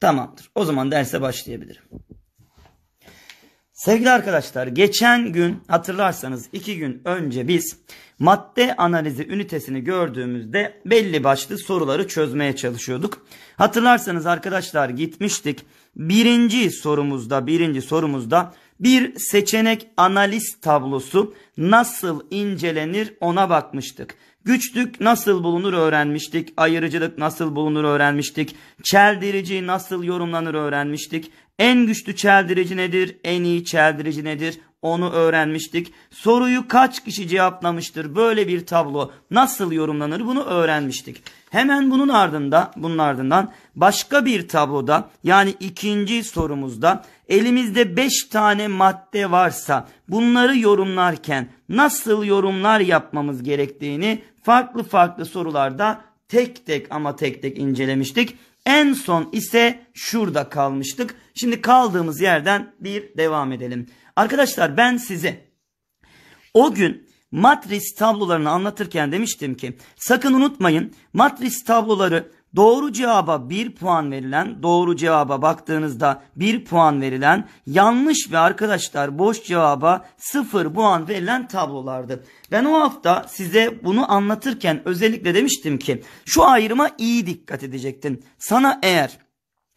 Tamamdır. O zaman derse başlayabilirim. Sevgili arkadaşlar geçen gün hatırlarsanız iki gün önce biz madde analizi ünitesini gördüğümüzde belli başlı soruları çözmeye çalışıyorduk. Hatırlarsanız arkadaşlar gitmiştik birinci sorumuzda birinci sorumuzda bir seçenek analiz tablosu nasıl incelenir ona bakmıştık. Güçlük nasıl bulunur öğrenmiştik. Ayırıcılık nasıl bulunur öğrenmiştik. Çeldirici nasıl yorumlanır öğrenmiştik. En güçlü çeldirici nedir? En iyi çeldirici nedir? onu öğrenmiştik. Soruyu kaç kişi cevaplamıştır böyle bir tablo nasıl yorumlanır bunu öğrenmiştik. Hemen bunun ardında bunun ardından başka bir tabloda yani ikinci sorumuzda elimizde 5 tane madde varsa bunları yorumlarken nasıl yorumlar yapmamız gerektiğini farklı farklı sorularda tek tek ama tek tek incelemiştik. En son ise şurada kalmıştık. Şimdi kaldığımız yerden bir devam edelim. Arkadaşlar ben size o gün matris tablolarını anlatırken demiştim ki sakın unutmayın matris tabloları Doğru cevaba 1 puan verilen, doğru cevaba baktığınızda 1 puan verilen, yanlış ve arkadaşlar boş cevaba 0 puan verilen tablolardı. Ben o hafta size bunu anlatırken özellikle demiştim ki şu ayrıma iyi dikkat edecektin. Sana eğer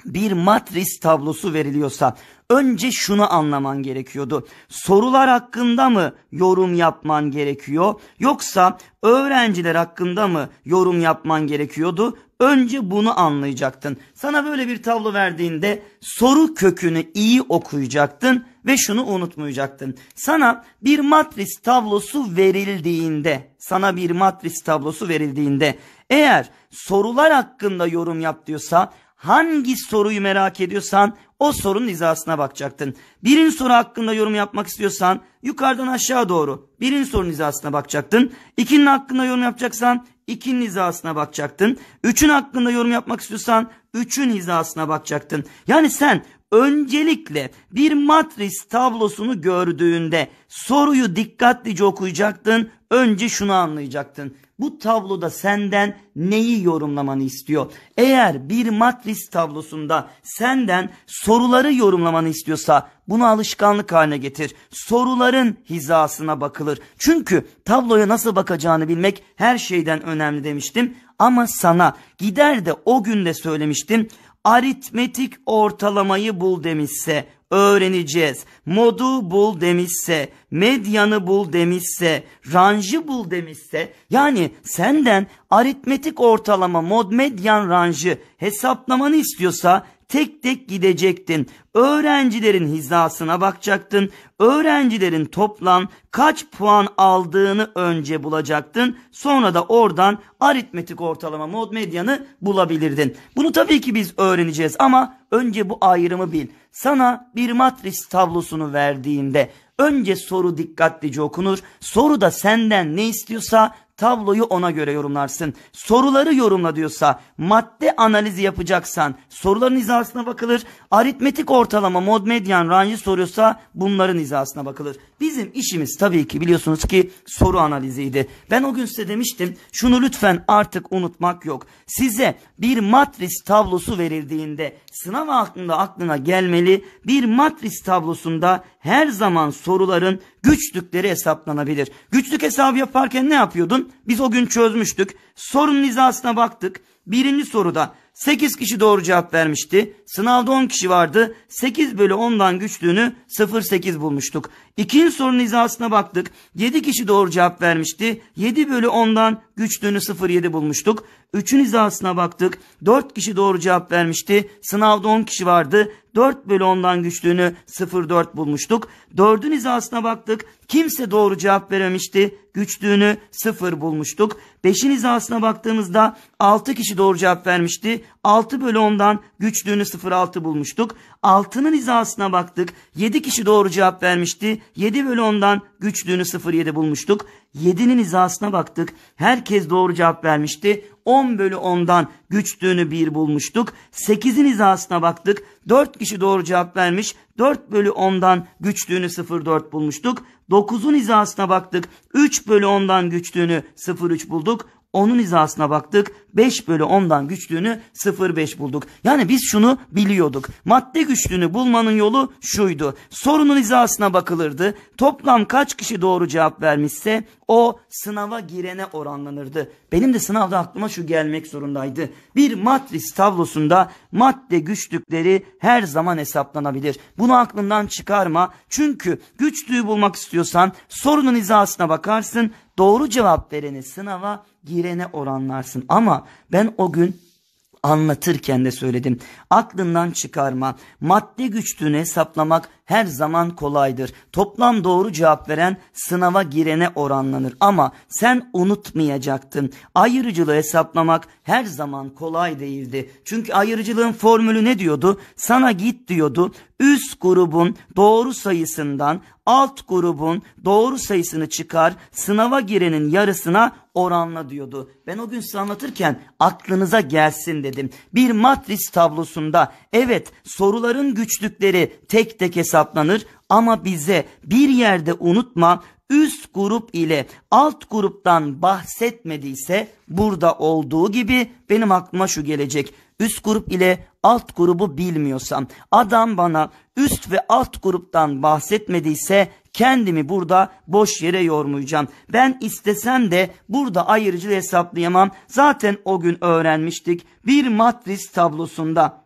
bir matris tablosu veriliyorsa önce şunu anlaman gerekiyordu. Sorular hakkında mı yorum yapman gerekiyor yoksa öğrenciler hakkında mı yorum yapman gerekiyordu? Önce bunu anlayacaktın. Sana böyle bir tablo verdiğinde soru kökünü iyi okuyacaktın ve şunu unutmayacaktın. Sana bir matris tablosu verildiğinde, sana bir matris tablosu verildiğinde eğer sorular hakkında yorum yap diyorsa hangi soruyu merak ediyorsan o sorunun hizasına bakacaktın. Birin soru hakkında yorum yapmak istiyorsan yukarıdan aşağı doğru birin sorunun hizasına bakacaktın. İkinin hakkında yorum yapacaksan ikinin hizasına bakacaktın. Üçün hakkında yorum yapmak istiyorsan üçün hizasına bakacaktın. Yani sen öncelikle bir matris tablosunu gördüğünde soruyu dikkatlice okuyacaktın. Önce şunu anlayacaktın. Bu tabloda senden neyi yorumlamanı istiyor? Eğer bir matris tablosunda senden soruları yorumlamanı istiyorsa bunu alışkanlık haline getir. Soruların hizasına bakılır. Çünkü tabloya nasıl bakacağını bilmek her şeyden önemli demiştim. Ama sana gider de o günde söylemiştim aritmetik ortalamayı bul demişse öğreneceğiz. Modu bul demişse, medyanı bul demişse, ranjı bul demişse yani senden aritmetik ortalama, mod, medyan, ranjı hesaplamanı istiyorsa tek tek gidecektin. Öğrencilerin hizasına bakacaktın. Öğrencilerin toplam kaç puan aldığını önce bulacaktın. Sonra da oradan aritmetik ortalama mod medyanı bulabilirdin. Bunu tabii ki biz öğreneceğiz ama önce bu ayrımı bil. Sana bir matris tablosunu verdiğinde önce soru dikkatlice okunur. Soru da senden ne istiyorsa tabloyu ona göre yorumlarsın. Soruları yorumla diyorsa madde analizi yapacaksan soruların izasına bakılır. Aritmetik ortalama mod medyan range soruyorsa bunların izasına bakılır. Bizim işimiz tabii ki biliyorsunuz ki soru analiziydi. Ben o gün size demiştim şunu lütfen artık unutmak yok. Size bir matris tablosu verildiğinde sınav hakkında aklına gelmeli bir matris tablosunda her zaman soruların güçlükleri hesaplanabilir. Güçlük hesabı yaparken ne yapıyordun? Biz o gün çözmüştük. Sorunun hizasına baktık. Birinci soruda 8 kişi doğru cevap vermişti. Sınavda 10 kişi vardı. 8 bölü 10'dan güçlüğünü 0.8 bulmuştuk. İkinci sorunun hizasına baktık. 7 kişi doğru cevap vermişti. 7 bölü 10'dan güçlüğünü 0,7 bulmuştuk. 3'ün hizasına baktık. 4 kişi doğru cevap vermişti. Sınavda 10 kişi vardı. 4 bölü 10'dan güçlüğünü 0,4 bulmuştuk. 4'ün hizasına baktık. Kimse doğru cevap verememişti. Güçlüğünü 0 bulmuştuk. 5'in hizasına baktığımızda 6 kişi doğru cevap vermişti. 6 bölü 10'dan güçlüğünü 0,6 bulmuştuk. 6'nın hizasına baktık. 7 kişi doğru cevap vermişti. 7 bölü 10'dan güçlüğünü 0,7 bulmuştuk. 7'nin hizasına baktık. Herkes doğru cevap vermişti. 10 bölü 10'dan güçlüğünü 1 bulmuştuk. 8'in hizasına baktık. 4 kişi doğru cevap vermiş. 4 bölü 10'dan güçlüğünü 0,4 bulmuştuk. 9'un hizasına baktık. 3 bölü 10'dan güçlüğünü 0,3 bulduk. Onun hizasına baktık. 5 bölü 10'dan güçlüğünü 0,5 bulduk. Yani biz şunu biliyorduk. Madde güçlüğünü bulmanın yolu şuydu. Sorunun hizasına bakılırdı. Toplam kaç kişi doğru cevap vermişse o sınava girene oranlanırdı. Benim de sınavda aklıma şu gelmek zorundaydı. Bir matris tablosunda madde güçlükleri her zaman hesaplanabilir. Bunu aklından çıkarma. Çünkü güçlüğü bulmak istiyorsan sorunun hizasına bakarsın. Doğru cevap vereni sınava girene oranlarsın. Ama ben o gün anlatırken de söyledim. Aklından çıkarma, madde güçlüğünü saplamak her zaman kolaydır. Toplam doğru cevap veren sınava girene oranlanır. Ama sen unutmayacaktın. Ayırıcılığı hesaplamak her zaman kolay değildi. Çünkü ayırıcılığın formülü ne diyordu? Sana git diyordu. Üst grubun doğru sayısından alt grubun doğru sayısını çıkar sınava girenin yarısına oranla diyordu. Ben o gün size anlatırken aklınıza gelsin dedim. Bir matris tablosunda evet soruların güçlükleri tek tek hesap hesaplanır ama bize bir yerde unutma üst grup ile alt gruptan bahsetmediyse burada olduğu gibi benim aklıma şu gelecek. Üst grup ile alt grubu bilmiyorsam adam bana üst ve alt gruptan bahsetmediyse kendimi burada boş yere yormayacağım. Ben istesem de burada ayırıcı hesaplayamam. Zaten o gün öğrenmiştik bir matris tablosunda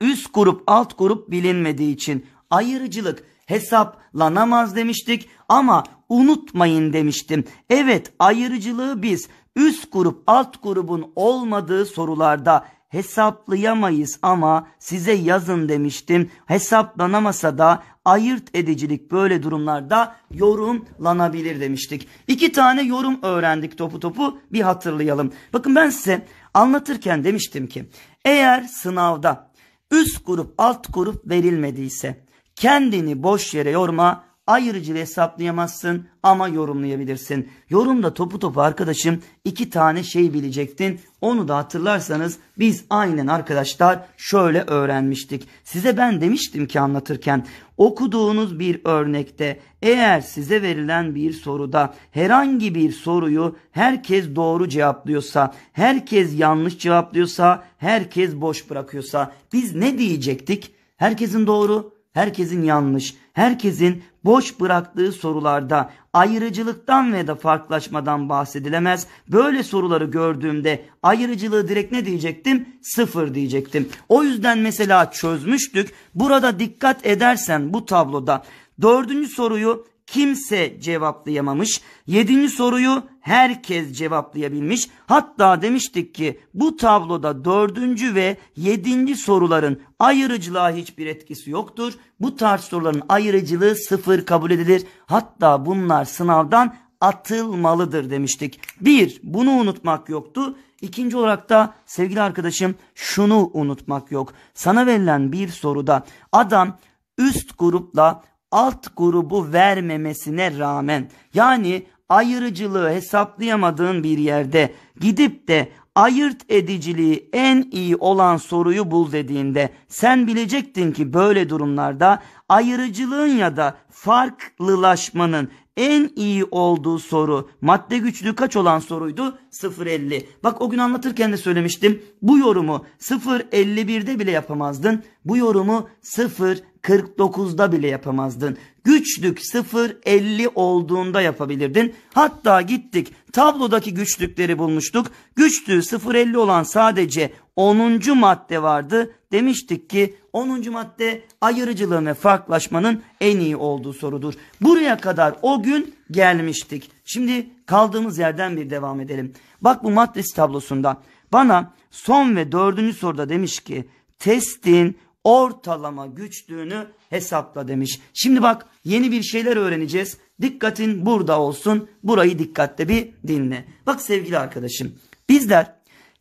üst grup alt grup bilinmediği için ayrıcılık hesaplanamaz demiştik ama unutmayın demiştim. Evet ayrıcılığı biz üst grup alt grubun olmadığı sorularda hesaplayamayız ama size yazın demiştim. Hesaplanamasa da ayırt edicilik böyle durumlarda yorumlanabilir demiştik. İki tane yorum öğrendik topu topu bir hatırlayalım. Bakın ben size anlatırken demiştim ki eğer sınavda üst grup alt grup verilmediyse Kendini boş yere yorma, ayrıcı hesaplayamazsın ama yorumlayabilirsin. Yorumda topu topu arkadaşım iki tane şey bilecektin. Onu da hatırlarsanız biz aynen arkadaşlar şöyle öğrenmiştik. Size ben demiştim ki anlatırken okuduğunuz bir örnekte eğer size verilen bir soruda herhangi bir soruyu herkes doğru cevaplıyorsa, herkes yanlış cevaplıyorsa, herkes boş bırakıyorsa biz ne diyecektik? Herkesin doğru, herkesin yanlış, herkesin boş bıraktığı sorularda ayrıcılıktan ve da farklılaşmadan bahsedilemez. Böyle soruları gördüğümde ayrıcılığı direkt ne diyecektim? Sıfır diyecektim. O yüzden mesela çözmüştük. Burada dikkat edersen bu tabloda dördüncü soruyu kimse cevaplayamamış. Yedinci soruyu herkes cevaplayabilmiş. Hatta demiştik ki bu tabloda dördüncü ve yedinci soruların ayırıcılığa hiçbir etkisi yoktur. Bu tarz soruların ayırıcılığı sıfır kabul edilir. Hatta bunlar sınavdan atılmalıdır demiştik. Bir, bunu unutmak yoktu. İkinci olarak da sevgili arkadaşım şunu unutmak yok. Sana verilen bir soruda adam üst grupla alt grubu vermemesine rağmen yani ayrıcılığı hesaplayamadığın bir yerde gidip de ayırt ediciliği en iyi olan soruyu bul dediğinde sen bilecektin ki böyle durumlarda ayrıcılığın ya da farklılaşmanın en iyi olduğu soru madde güçlüğü kaç olan soruydu? 0.50. Bak o gün anlatırken de söylemiştim. Bu yorumu 0.51'de bile yapamazdın. Bu yorumu 0.49'da bile yapamazdın. Güçlük 0.50 olduğunda yapabilirdin. Hatta gittik tablodaki güçlükleri bulmuştuk. Güçlüğü 0.50 olan sadece 10. madde vardı. Demiştik ki 10. madde ayırıcılığın ve farklılaşmanın en iyi olduğu sorudur. Buraya kadar o gün gelmiştik. Şimdi kaldığımız yerden bir devam edelim. Bak bu matris tablosunda bana son ve dördüncü soruda demiş ki testin ortalama güçlüğünü hesapla demiş. Şimdi bak yeni bir şeyler öğreneceğiz. Dikkatin burada olsun. Burayı dikkatle bir dinle. Bak sevgili arkadaşım bizler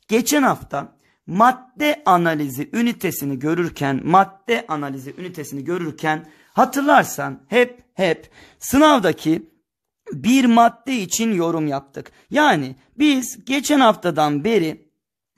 geçen hafta madde analizi ünitesini görürken, madde analizi ünitesini görürken hatırlarsan hep hep sınavdaki bir madde için yorum yaptık. Yani biz geçen haftadan beri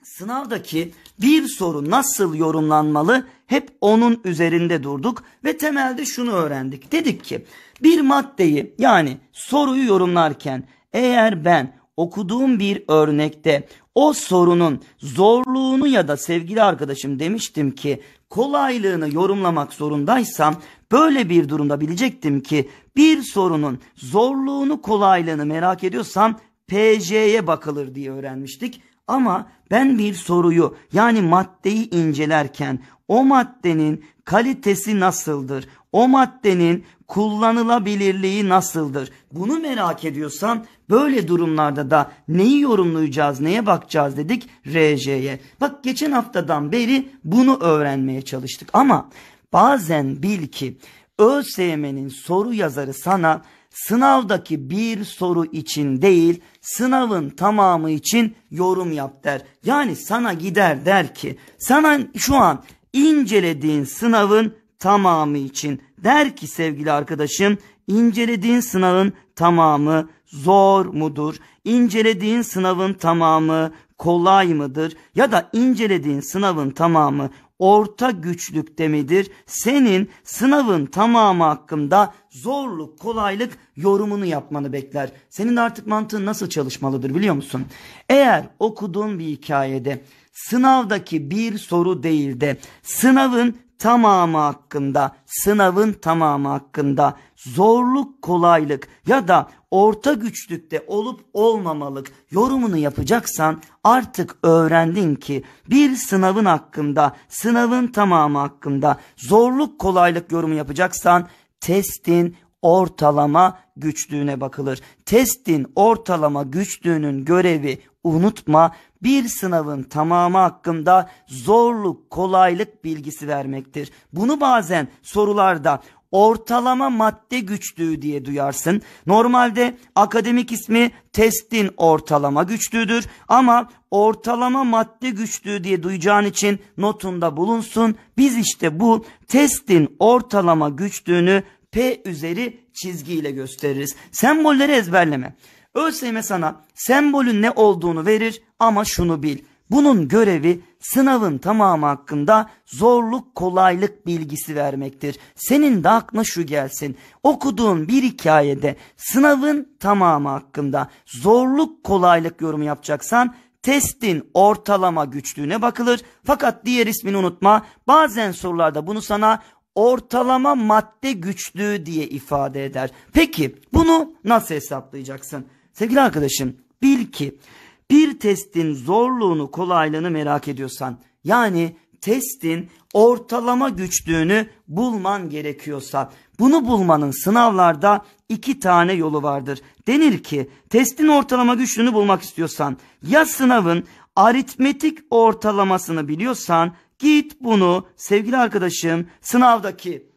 sınavdaki bir soru nasıl yorumlanmalı hep onun üzerinde durduk ve temelde şunu öğrendik. Dedik ki bir maddeyi yani soruyu yorumlarken eğer ben okuduğum bir örnekte o sorunun zorluğunu ya da sevgili arkadaşım demiştim ki kolaylığını yorumlamak zorundaysam böyle bir durumda bilecektim ki bir sorunun zorluğunu kolaylığını merak ediyorsam PJ'ye bakılır diye öğrenmiştik. Ama ben bir soruyu yani maddeyi incelerken o maddenin kalitesi nasıldır? o maddenin kullanılabilirliği nasıldır? Bunu merak ediyorsan böyle durumlarda da neyi yorumlayacağız, neye bakacağız dedik RJ'ye. Bak geçen haftadan beri bunu öğrenmeye çalıştık ama bazen bil ki ÖSYM'nin soru yazarı sana sınavdaki bir soru için değil sınavın tamamı için yorum yap der. Yani sana gider der ki sana şu an incelediğin sınavın tamamı için der ki sevgili arkadaşım incelediğin sınavın tamamı zor mudur? İncelediğin sınavın tamamı kolay mıdır? Ya da incelediğin sınavın tamamı orta güçlükte midir? Senin sınavın tamamı hakkında zorluk, kolaylık yorumunu yapmanı bekler. Senin artık mantığın nasıl çalışmalıdır biliyor musun? Eğer okuduğun bir hikayede sınavdaki bir soru değil de sınavın tamamı hakkında, sınavın tamamı hakkında, zorluk kolaylık ya da orta güçlükte olup olmamalık yorumunu yapacaksan artık öğrendin ki bir sınavın hakkında, sınavın tamamı hakkında zorluk kolaylık yorumu yapacaksan testin ortalama güçlüğüne bakılır. Testin ortalama güçlüğünün görevi unutma bir sınavın tamamı hakkında zorluk, kolaylık bilgisi vermektir. Bunu bazen sorularda ortalama madde güçlüğü diye duyarsın. Normalde akademik ismi testin ortalama güçlüğüdür ama ortalama madde güçlüğü diye duyacağın için notunda bulunsun. Biz işte bu testin ortalama güçlüğünü P üzeri çizgiyle gösteririz. Sembolleri ezberleme. ÖSYM sana sembolün ne olduğunu verir ama şunu bil. Bunun görevi sınavın tamamı hakkında zorluk kolaylık bilgisi vermektir. Senin de aklına şu gelsin. Okuduğun bir hikayede sınavın tamamı hakkında zorluk kolaylık yorumu yapacaksan testin ortalama güçlüğüne bakılır. Fakat diğer ismini unutma bazen sorularda bunu sana ortalama madde güçlüğü diye ifade eder. Peki bunu nasıl hesaplayacaksın? Sevgili arkadaşım bil ki bir testin zorluğunu kolaylığını merak ediyorsan yani testin ortalama güçlüğünü bulman gerekiyorsa bunu bulmanın sınavlarda iki tane yolu vardır. Denir ki testin ortalama güçlüğünü bulmak istiyorsan ya sınavın aritmetik ortalamasını biliyorsan git bunu sevgili arkadaşım sınavdaki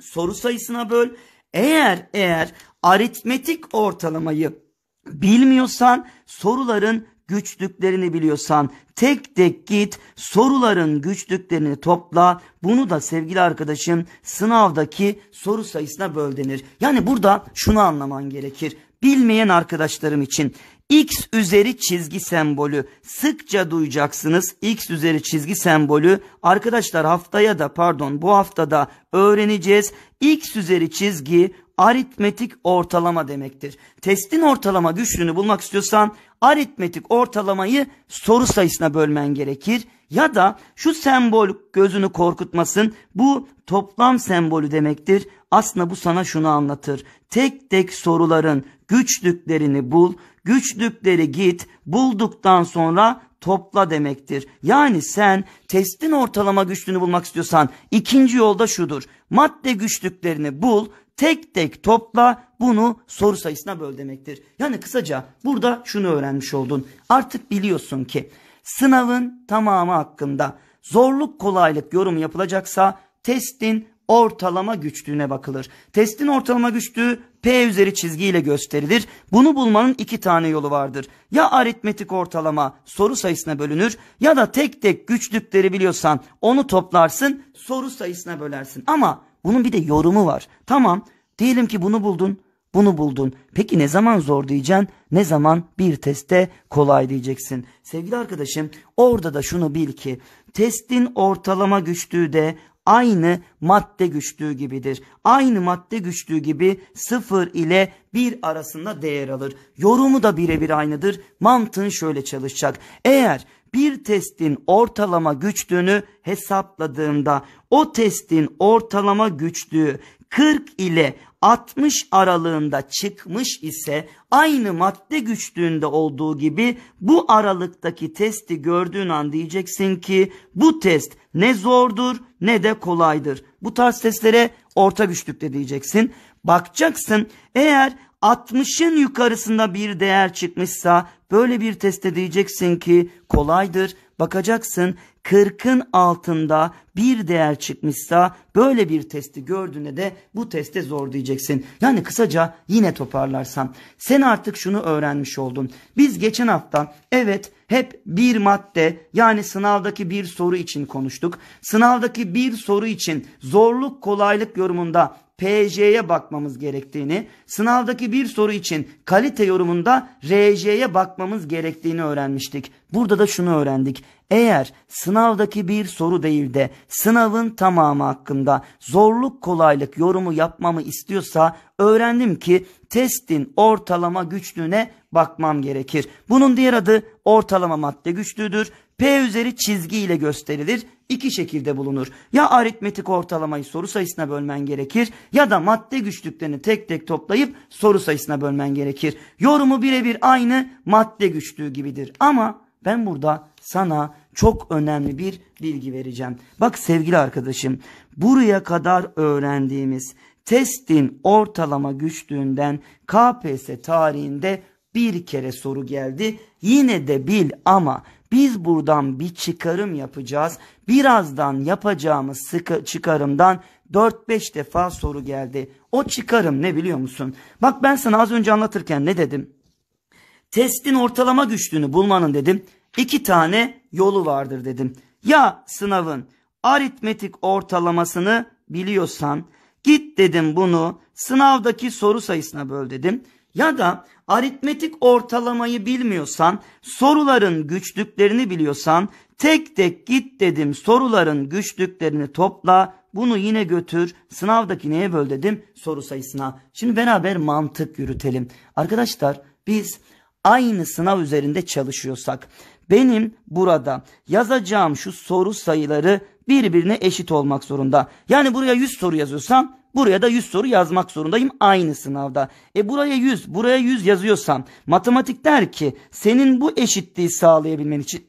soru sayısına böl. Eğer eğer aritmetik ortalamayı Bilmiyorsan soruların güçlüklerini biliyorsan tek tek git soruların güçlüklerini topla. Bunu da sevgili arkadaşım sınavdaki soru sayısına böl denir. Yani burada şunu anlaman gerekir. Bilmeyen arkadaşlarım için X üzeri çizgi sembolü sıkça duyacaksınız. X üzeri çizgi sembolü arkadaşlar haftaya da pardon bu haftada öğreneceğiz. X üzeri çizgi aritmetik ortalama demektir. Testin ortalama güçlüğünü bulmak istiyorsan aritmetik ortalamayı soru sayısına bölmen gerekir. Ya da şu sembol gözünü korkutmasın bu toplam sembolü demektir. Aslında bu sana şunu anlatır. Tek tek soruların güçlüklerini bul, güçlükleri git, bulduktan sonra topla demektir. Yani sen testin ortalama güçlüğünü bulmak istiyorsan ikinci yolda şudur. Madde güçlüklerini bul, tek tek topla bunu soru sayısına böl demektir. Yani kısaca burada şunu öğrenmiş oldun. Artık biliyorsun ki sınavın tamamı hakkında zorluk kolaylık yorumu yapılacaksa testin ortalama güçlüğüne bakılır. Testin ortalama güçlüğü P üzeri çizgiyle gösterilir. Bunu bulmanın iki tane yolu vardır. Ya aritmetik ortalama soru sayısına bölünür ya da tek tek güçlükleri biliyorsan onu toplarsın soru sayısına bölersin. Ama bunun bir de yorumu var. Tamam diyelim ki bunu buldun bunu buldun. Peki ne zaman zor diyeceksin? Ne zaman bir teste kolay diyeceksin? Sevgili arkadaşım orada da şunu bil ki testin ortalama güçlüğü de aynı madde güçlüğü gibidir. Aynı madde güçlüğü gibi 0 ile 1 arasında değer alır. Yorumu da birebir aynıdır. Mantığın şöyle çalışacak. Eğer bir testin ortalama güçlüğünü hesapladığında, o testin ortalama güçlüğü 40 ile 60 aralığında çıkmış ise aynı madde güçlüğünde olduğu gibi bu aralıktaki testi gördüğün an diyeceksin ki bu test ne zordur ne de kolaydır. Bu tarz testlere orta güçlükte diyeceksin. Bakacaksın eğer 60'ın yukarısında bir değer çıkmışsa böyle bir test edeceksin ki kolaydır. Bakacaksın 40'ın altında bir değer çıkmışsa böyle bir testi gördüğüne de bu teste zor diyeceksin. Yani kısaca yine toparlarsam sen artık şunu öğrenmiş oldun. Biz geçen hafta evet hep bir madde yani sınavdaki bir soru için konuştuk. Sınavdaki bir soru için zorluk kolaylık yorumunda PJ'ye bakmamız gerektiğini, sınavdaki bir soru için kalite yorumunda RJ'ye bakmamız gerektiğini öğrenmiştik. Burada da şunu öğrendik. Eğer sınavdaki bir soru değil de sınavın tamamı hakkında zorluk kolaylık yorumu yapmamı istiyorsa öğrendim ki testin ortalama güçlüğüne bakmam gerekir. Bunun diğer adı ortalama madde güçlüğüdür. P üzeri çizgi ile gösterilir. İki şekilde bulunur. Ya aritmetik ortalamayı soru sayısına bölmen gerekir ya da madde güçlüklerini tek tek toplayıp soru sayısına bölmen gerekir. Yorumu birebir aynı madde güçlüğü gibidir. Ama ben burada sana çok önemli bir bilgi vereceğim. Bak sevgili arkadaşım buraya kadar öğrendiğimiz testin ortalama güçlüğünden KPSS tarihinde bir kere soru geldi. Yine de bil ama biz buradan bir çıkarım yapacağız. Birazdan yapacağımız sıkı çıkarımdan 4-5 defa soru geldi. O çıkarım ne biliyor musun? Bak ben sana az önce anlatırken ne dedim? Testin ortalama güçlüğünü bulmanın dedim. İki tane yolu vardır dedim. Ya sınavın aritmetik ortalamasını biliyorsan git dedim bunu sınavdaki soru sayısına böl dedim. Ya da aritmetik ortalamayı bilmiyorsan, soruların güçlüklerini biliyorsan, tek tek git dedim soruların güçlüklerini topla, bunu yine götür, sınavdaki neye böl dedim, soru sayısına. Şimdi beraber mantık yürütelim. Arkadaşlar biz aynı sınav üzerinde çalışıyorsak, benim burada yazacağım şu soru sayıları birbirine eşit olmak zorunda. Yani buraya 100 soru yazıyorsam buraya da 100 soru yazmak zorundayım aynı sınavda. E buraya 100, buraya 100 yazıyorsam matematik der ki senin bu eşitliği sağlayabilmen için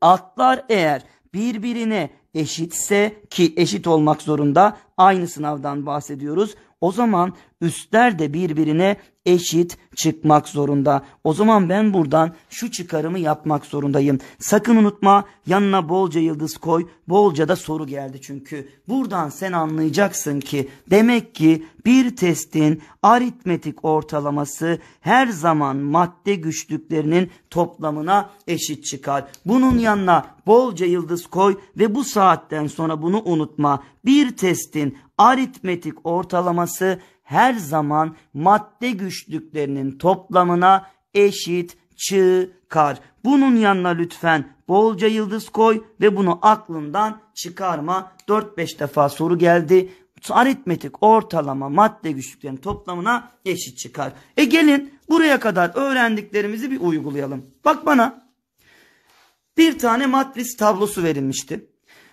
altlar eğer birbirine eşitse ki eşit olmak zorunda aynı sınavdan bahsediyoruz. O zaman üstler de birbirine eşit çıkmak zorunda. O zaman ben buradan şu çıkarımı yapmak zorundayım. Sakın unutma yanına bolca yıldız koy. Bolca da soru geldi çünkü. Buradan sen anlayacaksın ki demek ki bir testin aritmetik ortalaması her zaman madde güçlüklerinin toplamına eşit çıkar. Bunun yanına bolca yıldız koy ve bu saatten sonra bunu unutma. Bir testin aritmetik ortalaması her zaman madde güçlüklerinin toplamına eşit çıkar. Bunun yanına lütfen bolca yıldız koy ve bunu aklından çıkarma. 4-5 defa soru geldi. Aritmetik ortalama madde güçlüklerinin toplamına eşit çıkar. E gelin buraya kadar öğrendiklerimizi bir uygulayalım. Bak bana bir tane matris tablosu verilmişti.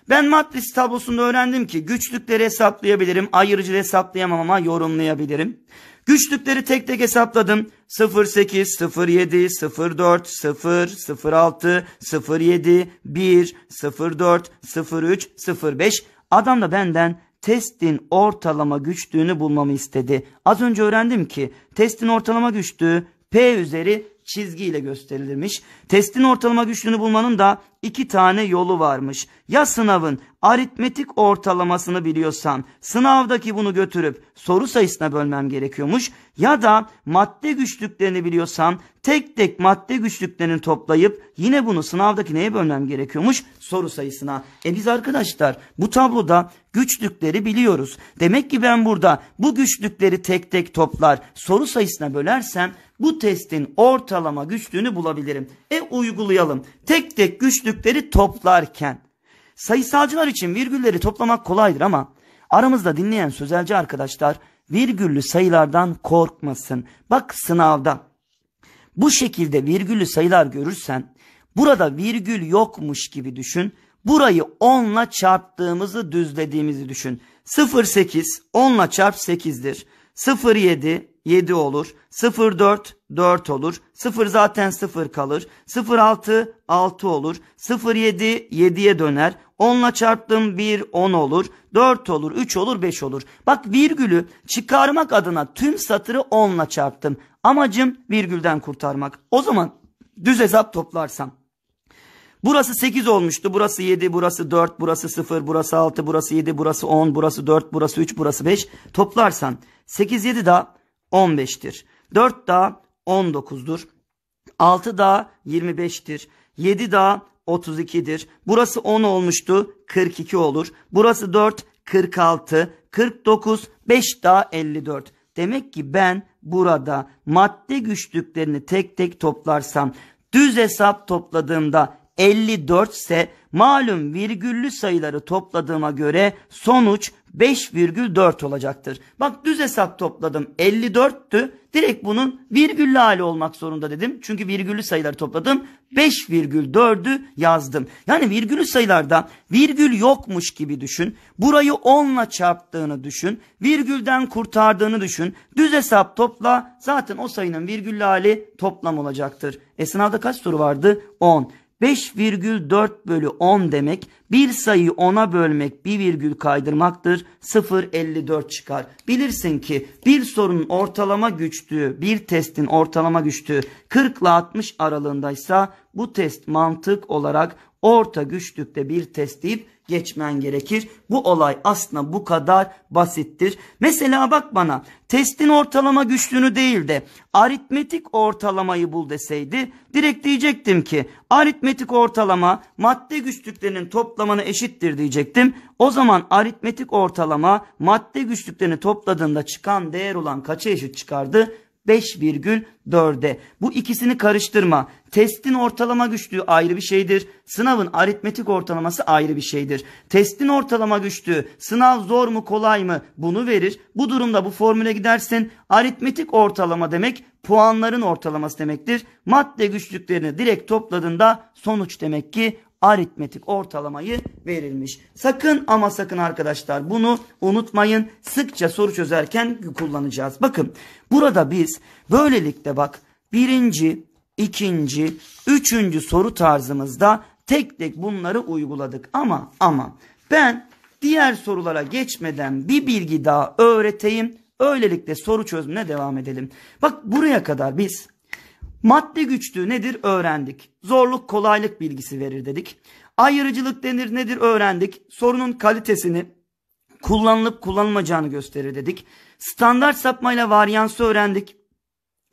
Ben matris tablosunda öğrendim ki güçlükleri hesaplayabilirim, ayırıcı hesaplayamam ama yorumlayabilirim. Güçlükleri tek tek hesapladım. 08, 07, 04, 0, 06, 07, 1, 04, 03, 05. Adam da benden testin ortalama güçlüğünü bulmamı istedi. Az önce öğrendim ki testin ortalama güçlüğü P üzeri çizgiyle gösterilirmiş. Testin ortalama güçlüğünü bulmanın da iki tane yolu varmış. Ya sınavın aritmetik ortalamasını biliyorsan sınavdaki bunu götürüp soru sayısına bölmem gerekiyormuş ya da madde güçlüklerini biliyorsan tek tek madde güçlüklerini toplayıp yine bunu sınavdaki neye bölmem gerekiyormuş soru sayısına. E biz arkadaşlar bu tabloda güçlükleri biliyoruz. Demek ki ben burada bu güçlükleri tek tek toplar soru sayısına bölersem bu testin ortalama güçlüğünü bulabilirim. E uygulayalım. Tek tek güçlükleri toplarken Sayısalcılar için virgülleri toplamak kolaydır ama aramızda dinleyen sözelci arkadaşlar virgüllü sayılardan korkmasın. Bak sınavda bu şekilde virgüllü sayılar görürsen burada virgül yokmuş gibi düşün. Burayı 10'la çarptığımızı düzlediğimizi düşün. 08 10'la çarp 8'dir. 07 7 olur. 04 4 olur. 0 zaten 0 kalır. 06 6 olur. 07 7'ye döner. Onla çarptım bir on olur. dört olur üç olur beş olur. Bak virgülü çıkarmak adına tüm satırı onla çarptım. Amacım virgülden kurtarmak. O zaman düz hesap toplarsam. Burası 8 olmuştu. Burası 7, burası 4, burası 0, burası 6, burası 7, burası 10, burası 4, burası 3, burası 5. Toplarsan 8, 7 daha 15'tir. 4 daha 19'dur. 6 daha 25'tir. 7 daha 32'dir. Burası 10 olmuştu 42 olur. Burası 4 46 49 5 daha 54. Demek ki ben burada madde güçlüklerini tek tek toplarsam düz hesap topladığımda 54 ise Malum virgüllü sayıları topladığıma göre sonuç 5,4 olacaktır. Bak düz hesap topladım 54'tü. Direkt bunun virgüllü hali olmak zorunda dedim. Çünkü virgüllü sayıları topladım. 5,4'ü yazdım. Yani virgüllü sayılarda virgül yokmuş gibi düşün. Burayı 10 ile çarptığını düşün. Virgülden kurtardığını düşün. Düz hesap topla. Zaten o sayının virgüllü hali toplam olacaktır. Esnada kaç soru vardı? 10. 5,4 bölü 10 demek bir sayıyı 10'a bölmek bir virgül kaydırmaktır. 0,54 çıkar. Bilirsin ki bir sorunun ortalama güçlüğü bir testin ortalama güçlüğü 40 ile 60 aralığındaysa bu test mantık olarak orta güçlükte bir test deyip geçmen gerekir. Bu olay aslında bu kadar basittir. Mesela bak bana testin ortalama güçlüğünü değil de aritmetik ortalamayı bul deseydi direkt diyecektim ki aritmetik ortalama madde güçlüklerinin toplamına eşittir diyecektim. O zaman aritmetik ortalama madde güçlüklerini topladığında çıkan değer olan kaça eşit çıkardı? 5,4'e. Bu ikisini karıştırma. Testin ortalama güçlüğü ayrı bir şeydir. Sınavın aritmetik ortalaması ayrı bir şeydir. Testin ortalama güçlüğü sınav zor mu kolay mı bunu verir. Bu durumda bu formüle gidersin. aritmetik ortalama demek puanların ortalaması demektir. Madde güçlüklerini direkt topladığında sonuç demek ki aritmetik ortalamayı verilmiş. Sakın ama sakın arkadaşlar bunu unutmayın. Sıkça soru çözerken kullanacağız. Bakın burada biz böylelikle bak birinci, ikinci, üçüncü soru tarzımızda tek tek bunları uyguladık. Ama ama ben diğer sorulara geçmeden bir bilgi daha öğreteyim. Öylelikle soru çözümüne devam edelim. Bak buraya kadar biz Madde güçlüğü nedir öğrendik. Zorluk kolaylık bilgisi verir dedik. Ayrıcılık denir nedir öğrendik. Sorunun kalitesini kullanılıp kullanılmayacağını gösterir dedik. Standart sapmayla varyansı öğrendik.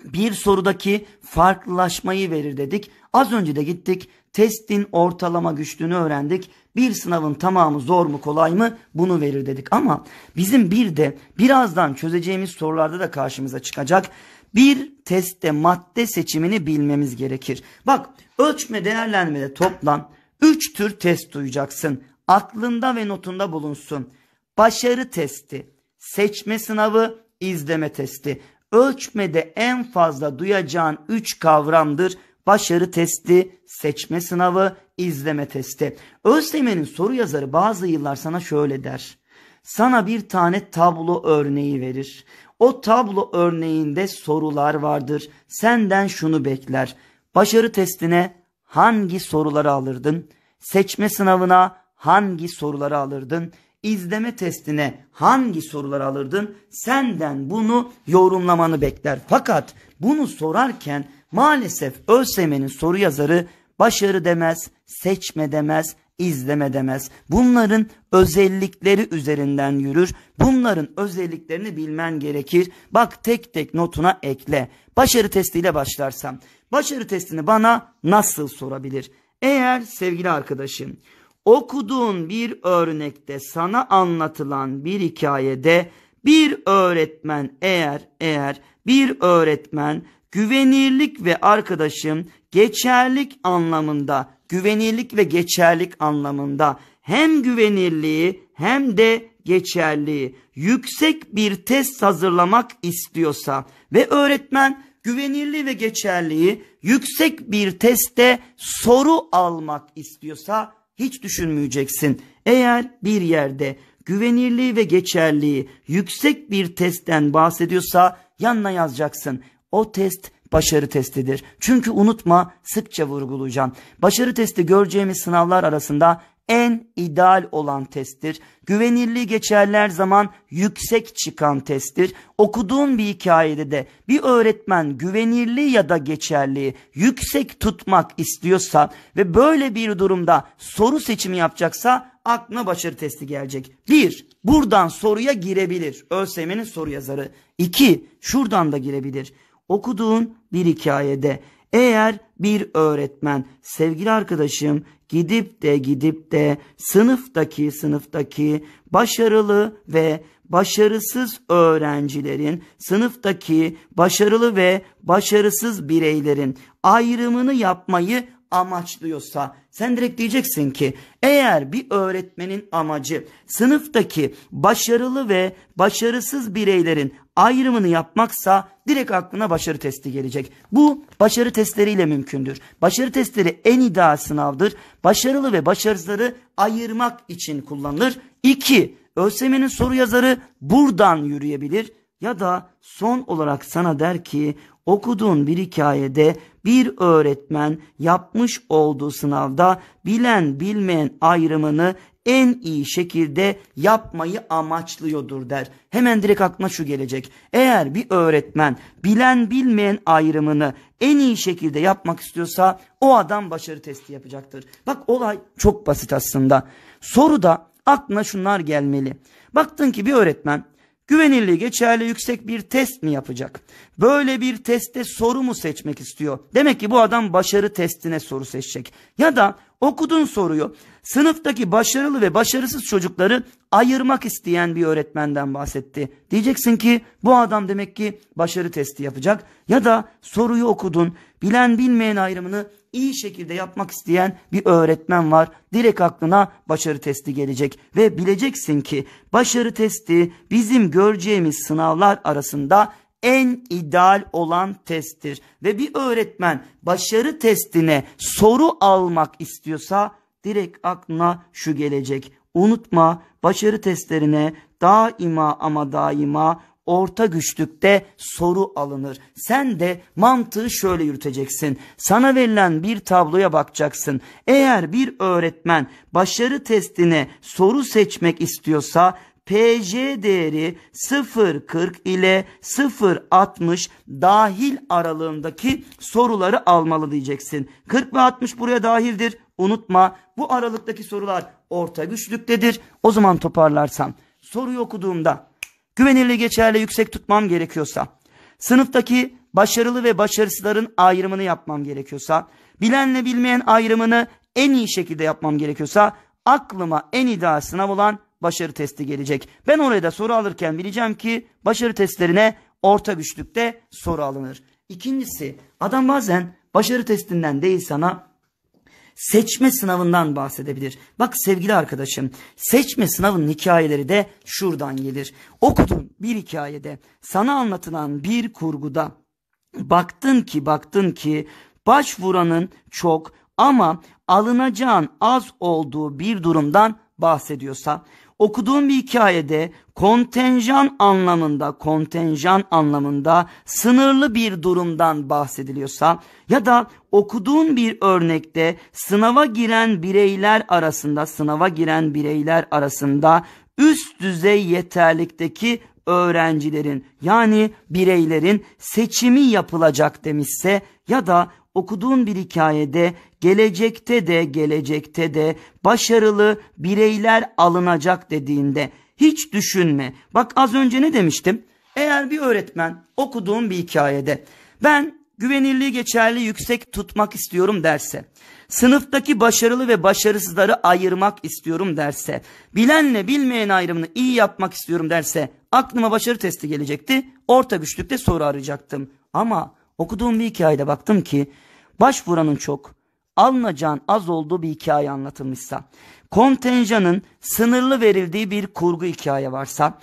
Bir sorudaki farklılaşmayı verir dedik. Az önce de gittik. Testin ortalama güçlüğünü öğrendik. Bir sınavın tamamı zor mu kolay mı bunu verir dedik. Ama bizim bir de birazdan çözeceğimiz sorularda da karşımıza çıkacak bir testte madde seçimini bilmemiz gerekir. Bak ölçme değerlendirmede toplam 3 tür test duyacaksın. Aklında ve notunda bulunsun. Başarı testi, seçme sınavı, izleme testi. Ölçmede en fazla duyacağın 3 kavramdır. Başarı testi, seçme sınavı, izleme testi. Özlemenin soru yazarı bazı yıllar sana şöyle der. Sana bir tane tablo örneği verir. O tablo örneğinde sorular vardır. Senden şunu bekler. Başarı testine hangi soruları alırdın? Seçme sınavına hangi soruları alırdın? İzleme testine hangi soruları alırdın? Senden bunu yorumlamanı bekler. Fakat bunu sorarken maalesef ÖSYM'nin soru yazarı başarı demez, seçme demez, izleme demez. Bunların özellikleri üzerinden yürür. Bunların özelliklerini bilmen gerekir. Bak tek tek notuna ekle. Başarı testiyle başlarsam. Başarı testini bana nasıl sorabilir? Eğer sevgili arkadaşım okuduğun bir örnekte sana anlatılan bir hikayede bir öğretmen eğer eğer bir öğretmen güvenirlik ve arkadaşım geçerlik anlamında güvenirlik ve geçerlik anlamında hem güvenirliği hem de geçerliği yüksek bir test hazırlamak istiyorsa ve öğretmen güvenirliği ve geçerliği yüksek bir teste soru almak istiyorsa hiç düşünmeyeceksin. Eğer bir yerde güvenirliği ve geçerliği yüksek bir testten bahsediyorsa yanına yazacaksın. O test başarı testidir. Çünkü unutma sıkça vurgulayacağım. Başarı testi göreceğimiz sınavlar arasında en ideal olan testtir. Güvenirliği geçerler zaman yüksek çıkan testtir. Okuduğun bir hikayede de bir öğretmen güvenirliği ya da geçerliği yüksek tutmak istiyorsa ve böyle bir durumda soru seçimi yapacaksa aklına başarı testi gelecek. 1. Buradan soruya girebilir. ÖSYM'nin soru yazarı. 2. Şuradan da girebilir. Okuduğun bir hikayede eğer bir öğretmen sevgili arkadaşım gidip de gidip de sınıftaki sınıftaki başarılı ve başarısız öğrencilerin sınıftaki başarılı ve başarısız bireylerin ayrımını yapmayı amaçlıyorsa sen direkt diyeceksin ki eğer bir öğretmenin amacı sınıftaki başarılı ve başarısız bireylerin ayrımını yapmaksa direkt aklına başarı testi gelecek. Bu başarı testleriyle mümkündür. Başarı testleri en ideal sınavdır. Başarılı ve başarısızları ayırmak için kullanılır. 2. ÖSYM'nin soru yazarı buradan yürüyebilir ya da son olarak sana der ki okuduğun bir hikayede bir öğretmen yapmış olduğu sınavda bilen bilmeyen ayrımını en iyi şekilde yapmayı amaçlıyordur der. Hemen direkt aklına şu gelecek. Eğer bir öğretmen bilen bilmeyen ayrımını en iyi şekilde yapmak istiyorsa o adam başarı testi yapacaktır. Bak olay çok basit aslında. Soruda aklına şunlar gelmeli. Baktın ki bir öğretmen güvenirliği geçerli yüksek bir test mi yapacak? Böyle bir teste soru mu seçmek istiyor? Demek ki bu adam başarı testine soru seçecek. Ya da okudun soruyu sınıftaki başarılı ve başarısız çocukları ayırmak isteyen bir öğretmenden bahsetti. Diyeceksin ki bu adam demek ki başarı testi yapacak. Ya da soruyu okudun bilen bilmeyen ayrımını iyi şekilde yapmak isteyen bir öğretmen var. Direkt aklına başarı testi gelecek ve bileceksin ki başarı testi bizim göreceğimiz sınavlar arasında en ideal olan testtir. Ve bir öğretmen başarı testine soru almak istiyorsa direkt aklına şu gelecek. Unutma başarı testlerine daima ama daima orta güçlükte soru alınır. Sen de mantığı şöyle yürüteceksin. Sana verilen bir tabloya bakacaksın. Eğer bir öğretmen başarı testine soru seçmek istiyorsa PJ değeri 0.40 ile 0.60 dahil aralığındaki soruları almalı diyeceksin. 40 ve 60 buraya dahildir. Unutma bu aralıktaki sorular orta güçlüktedir. O zaman toparlarsam soruyu okuduğumda güvenilir geçerli yüksek tutmam gerekiyorsa, sınıftaki başarılı ve başarısızların ayrımını yapmam gerekiyorsa, bilenle bilmeyen ayrımını en iyi şekilde yapmam gerekiyorsa, aklıma en ideal sınav olan başarı testi gelecek. Ben oraya da soru alırken bileceğim ki başarı testlerine orta güçlükte soru alınır. İkincisi adam bazen başarı testinden değil sana seçme sınavından bahsedebilir. Bak sevgili arkadaşım seçme sınavının hikayeleri de şuradan gelir. Okudun bir hikayede sana anlatılan bir kurguda baktın ki baktın ki başvuranın çok ama alınacağın az olduğu bir durumdan bahsediyorsa okuduğum bir hikayede kontenjan anlamında, kontenjan anlamında sınırlı bir durumdan bahsediliyorsa ya da okuduğun bir örnekte sınava giren bireyler arasında, sınava giren bireyler arasında üst düzey yeterlikteki öğrencilerin yani bireylerin seçimi yapılacak demişse ya da okuduğun bir hikayede gelecekte de gelecekte de başarılı bireyler alınacak dediğinde hiç düşünme. Bak az önce ne demiştim? Eğer bir öğretmen okuduğum bir hikayede ben güvenilirliği geçerli yüksek tutmak istiyorum derse, sınıftaki başarılı ve başarısızları ayırmak istiyorum derse, bilenle bilmeyen ayrımını iyi yapmak istiyorum derse aklıma başarı testi gelecekti, orta güçlükte soru arayacaktım. Ama Okuduğum bir hikayede baktım ki başvuranın çok, alınacağın az olduğu bir hikaye anlatılmışsa, kontenjanın sınırlı verildiği bir kurgu hikaye varsa,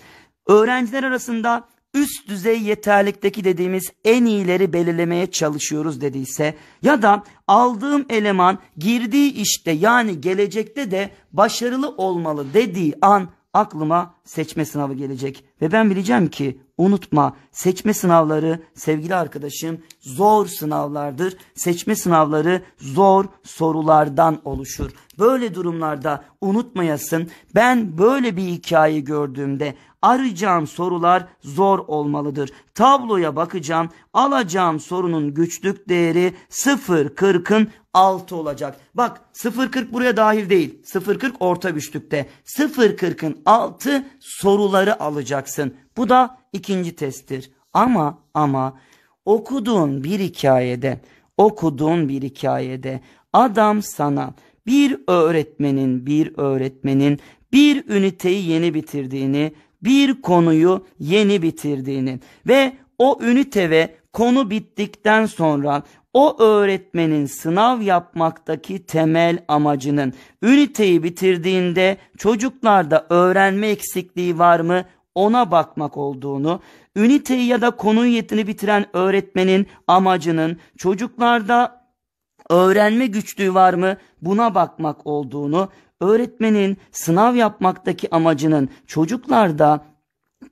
öğrenciler arasında üst düzey yeterlikteki dediğimiz en iyileri belirlemeye çalışıyoruz dediyse ya da aldığım eleman girdiği işte yani gelecekte de başarılı olmalı dediği an aklıma seçme sınavı gelecek. Ve ben bileceğim ki unutma seçme sınavları sevgili arkadaşım zor sınavlardır. Seçme sınavları zor sorulardan oluşur. Böyle durumlarda unutmayasın ben böyle bir hikaye gördüğümde arayacağım sorular zor olmalıdır. Tabloya bakacağım alacağım sorunun güçlük değeri 0.40'ın 6 olacak. Bak 0.40 buraya dahil değil. 0.40 orta güçlükte. 0.40'ın 6 soruları alacaksın. Bu da ikinci testtir. Ama ama okuduğun bir hikayede, okuduğun bir hikayede adam sana bir öğretmenin, bir öğretmenin bir üniteyi yeni bitirdiğini, bir konuyu yeni bitirdiğini ve o ünite ve konu bittikten sonra o öğretmenin sınav yapmaktaki temel amacının üniteyi bitirdiğinde çocuklarda öğrenme eksikliği var mı ona bakmak olduğunu, üniteyi ya da konu yetini bitiren öğretmenin amacının çocuklarda öğrenme güçlüğü var mı buna bakmak olduğunu, öğretmenin sınav yapmaktaki amacının çocuklarda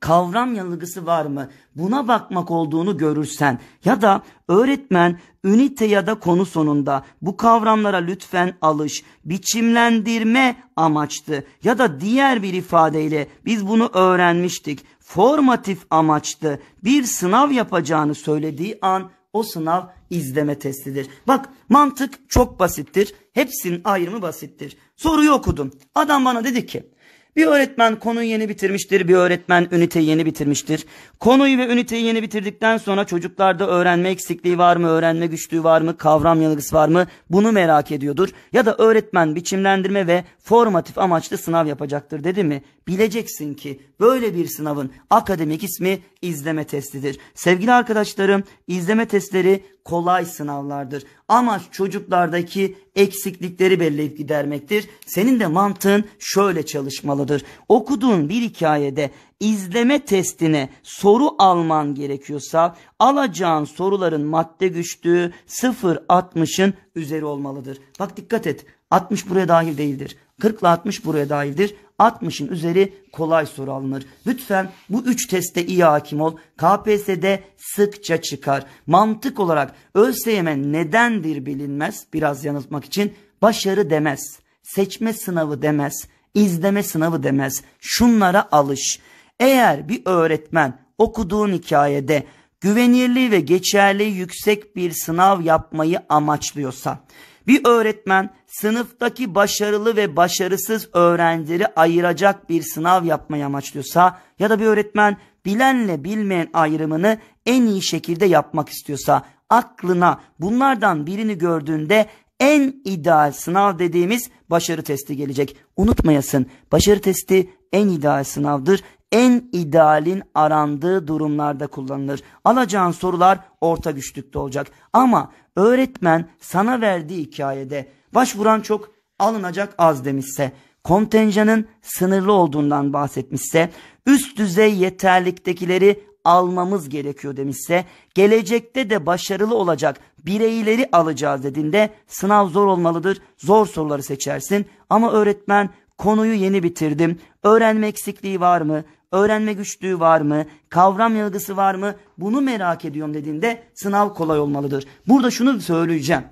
kavram yanılgısı var mı? Buna bakmak olduğunu görürsen ya da öğretmen ünite ya da konu sonunda bu kavramlara lütfen alış, biçimlendirme amaçtı ya da diğer bir ifadeyle biz bunu öğrenmiştik. Formatif amaçtı. Bir sınav yapacağını söylediği an o sınav izleme testidir. Bak mantık çok basittir. Hepsinin ayrımı basittir. Soruyu okudum. Adam bana dedi ki bir öğretmen konuyu yeni bitirmiştir, bir öğretmen üniteyi yeni bitirmiştir. Konuyu ve üniteyi yeni bitirdikten sonra çocuklarda öğrenme eksikliği var mı, öğrenme güçlüğü var mı, kavram yanılgısı var mı bunu merak ediyordur. Ya da öğretmen biçimlendirme ve formatif amaçlı sınav yapacaktır dedi mi? bileceksin ki böyle bir sınavın akademik ismi izleme testidir. Sevgili arkadaşlarım izleme testleri kolay sınavlardır. Amaç çocuklardaki eksiklikleri belleyip gidermektir. Senin de mantığın şöyle çalışmalıdır. Okuduğun bir hikayede izleme testine soru alman gerekiyorsa alacağın soruların madde güçlüğü 0.60'ın üzeri olmalıdır. Bak dikkat et 60 buraya dahil değildir. 40 ile 60 buraya dahildir. 60'ın üzeri kolay soru alınır. Lütfen bu 3 teste iyi hakim ol. KPSS'de sıkça çıkar. Mantık olarak ÖSYM nedendir bilinmez biraz yanıltmak için. Başarı demez, seçme sınavı demez, izleme sınavı demez. Şunlara alış. Eğer bir öğretmen okuduğun hikayede güvenirli ve geçerli yüksek bir sınav yapmayı amaçlıyorsa bir öğretmen sınıftaki başarılı ve başarısız öğrencileri ayıracak bir sınav yapmayı amaçlıyorsa ya da bir öğretmen bilenle bilmeyen ayrımını en iyi şekilde yapmak istiyorsa aklına bunlardan birini gördüğünde en ideal sınav dediğimiz başarı testi gelecek. Unutmayasın başarı testi en ideal sınavdır en idealin arandığı durumlarda kullanılır. Alacağın sorular orta güçlükte olacak. Ama öğretmen sana verdiği hikayede başvuran çok alınacak az demişse, kontenjanın sınırlı olduğundan bahsetmişse, üst düzey yeterliktekileri almamız gerekiyor demişse, gelecekte de başarılı olacak bireyleri alacağız dediğinde sınav zor olmalıdır, zor soruları seçersin. Ama öğretmen konuyu yeni bitirdim, öğrenme eksikliği var mı, öğrenme güçlüğü var mı, kavram yanılgısı var mı bunu merak ediyorum dediğinde sınav kolay olmalıdır. Burada şunu söyleyeceğim.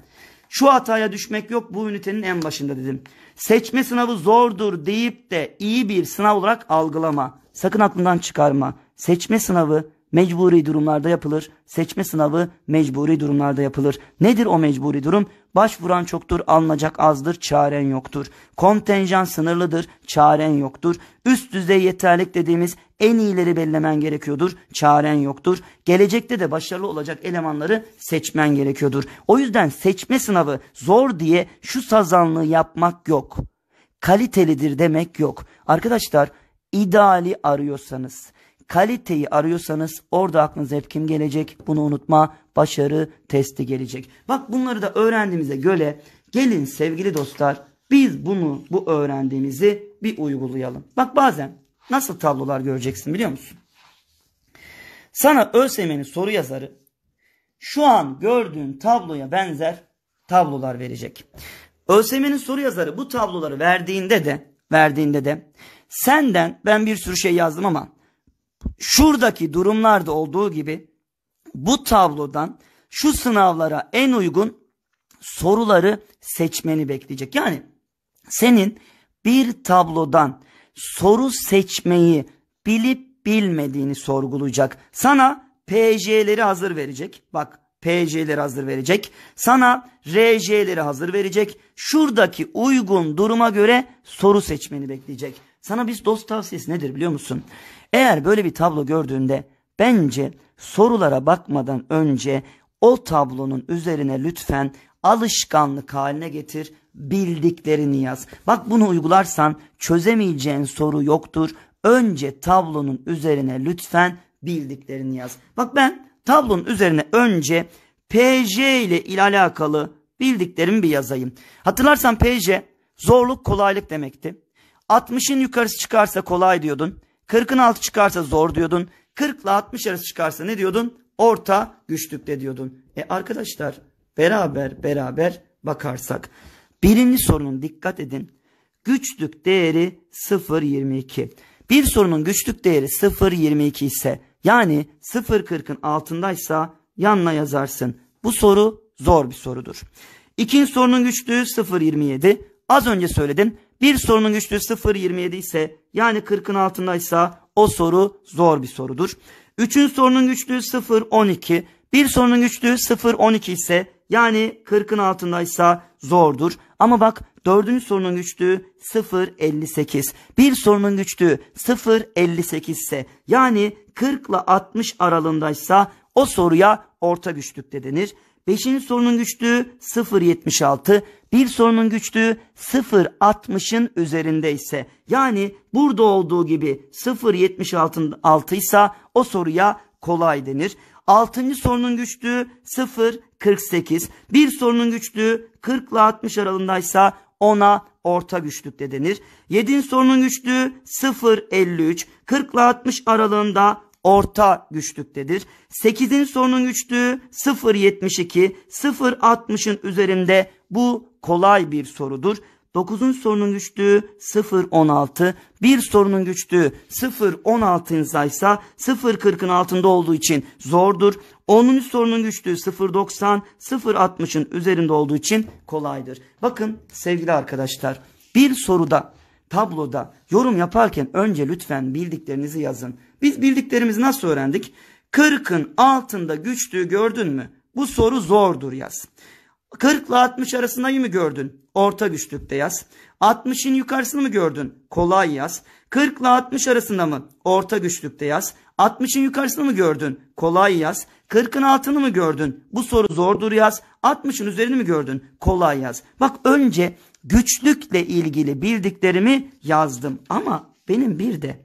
Şu hataya düşmek yok bu ünitenin en başında dedim. Seçme sınavı zordur deyip de iyi bir sınav olarak algılama. Sakın aklından çıkarma. Seçme sınavı mecburi durumlarda yapılır. Seçme sınavı mecburi durumlarda yapılır. Nedir o mecburi durum? Başvuran çoktur, alınacak azdır, çaren yoktur. Kontenjan sınırlıdır, çaren yoktur. Üst düzey yeterlik dediğimiz en iyileri bellemen gerekiyordur, çaren yoktur. Gelecekte de başarılı olacak elemanları seçmen gerekiyordur. O yüzden seçme sınavı zor diye şu sazanlığı yapmak yok. Kalitelidir demek yok. Arkadaşlar ideali arıyorsanız kaliteyi arıyorsanız orada aklınıza hep kim gelecek? Bunu unutma. Başarı testi gelecek. Bak bunları da öğrendiğimize göre gelin sevgili dostlar biz bunu bu öğrendiğimizi bir uygulayalım. Bak bazen nasıl tablolar göreceksin biliyor musun? Sana ÖSYM'nin soru yazarı şu an gördüğün tabloya benzer tablolar verecek. ÖSYM'nin soru yazarı bu tabloları verdiğinde de verdiğinde de senden ben bir sürü şey yazdım ama şuradaki durumlarda olduğu gibi bu tablodan şu sınavlara en uygun soruları seçmeni bekleyecek. Yani senin bir tablodan soru seçmeyi bilip bilmediğini sorgulayacak. Sana PJ'leri hazır verecek. Bak PC'leri hazır verecek. Sana RC'leri hazır verecek. Şuradaki uygun duruma göre soru seçmeni bekleyecek. Sana biz dost tavsiyesi nedir biliyor musun? Eğer böyle bir tablo gördüğünde bence sorulara bakmadan önce o tablonun üzerine lütfen alışkanlık haline getir bildiklerini yaz. Bak bunu uygularsan çözemeyeceğin soru yoktur. Önce tablonun üzerine lütfen bildiklerini yaz. Bak ben tablonun üzerine önce PJ ile il alakalı bildiklerimi bir yazayım. Hatırlarsan PJ zorluk kolaylık demekti. 60'ın yukarısı çıkarsa kolay diyordun. 40'ın altı çıkarsa zor diyordun. 40 ile 60 arası çıkarsa ne diyordun? Orta güçlükte diyordun. E arkadaşlar beraber beraber bakarsak. Birinci sorunun dikkat edin. Güçlük değeri 0.22. Bir sorunun güçlük değeri 0.22 ise yani 0.40'ın altındaysa yanına yazarsın. Bu soru zor bir sorudur. İkinci sorunun güçlüğü 0.27. Az önce söyledim bir sorunun güçlüğü 0.27 ise yani 40'ın altındaysa o soru zor bir sorudur. 3'ün sorunun güçlüğü 0.12. Bir sorunun güçlüğü 0.12 ise yani 40'ın altındaysa zordur. Ama bak dördüncü sorunun güçlüğü 0.58. Bir sorunun güçlüğü 0.58 ise yani 40 ile 60 aralığındaysa o soruya orta güçlükte denir. 5. sorunun güçlüğü 0.76, bir sorunun güçlüğü 0.60'ın üzerinde ise yani burada olduğu gibi 0.76 ise o soruya kolay denir. 6. sorunun güçlüğü 0.48, bir sorunun güçlüğü 40 ile 60 aralığındaysa ona orta güçlükte denir. 7. sorunun güçlüğü 0.53, 40 ile 60 aralığında orta güçlüktedir. 8'in sorunun güçlüğü 0.72, 0.60'ın üzerinde bu kolay bir sorudur. 9'un sorunun güçlüğü 0.16, bir sorunun güçlüğü 016'ın ise 0.40'ın altında olduğu için zordur. 10. sorunun güçlüğü 0.90, 0.60'ın üzerinde olduğu için kolaydır. Bakın sevgili arkadaşlar bir soruda tabloda yorum yaparken önce lütfen bildiklerinizi yazın. Biz bildiklerimizi nasıl öğrendik? Kırkın altında güçlüğü gördün mü? Bu soru zordur yaz. 40 ile 60 arasındayı mı gördün? Orta güçlükte yaz. 60'ın yukarısını mı gördün? Kolay yaz. 40 ile 60 arasında mı? Orta güçlükte yaz. 60'ın yukarısını mı gördün? Kolay yaz. 40'ın altını mı gördün? Bu soru zordur yaz. 60'ın üzerini mi gördün? Kolay yaz. Bak önce Güçlükle ilgili bildiklerimi yazdım ama benim bir de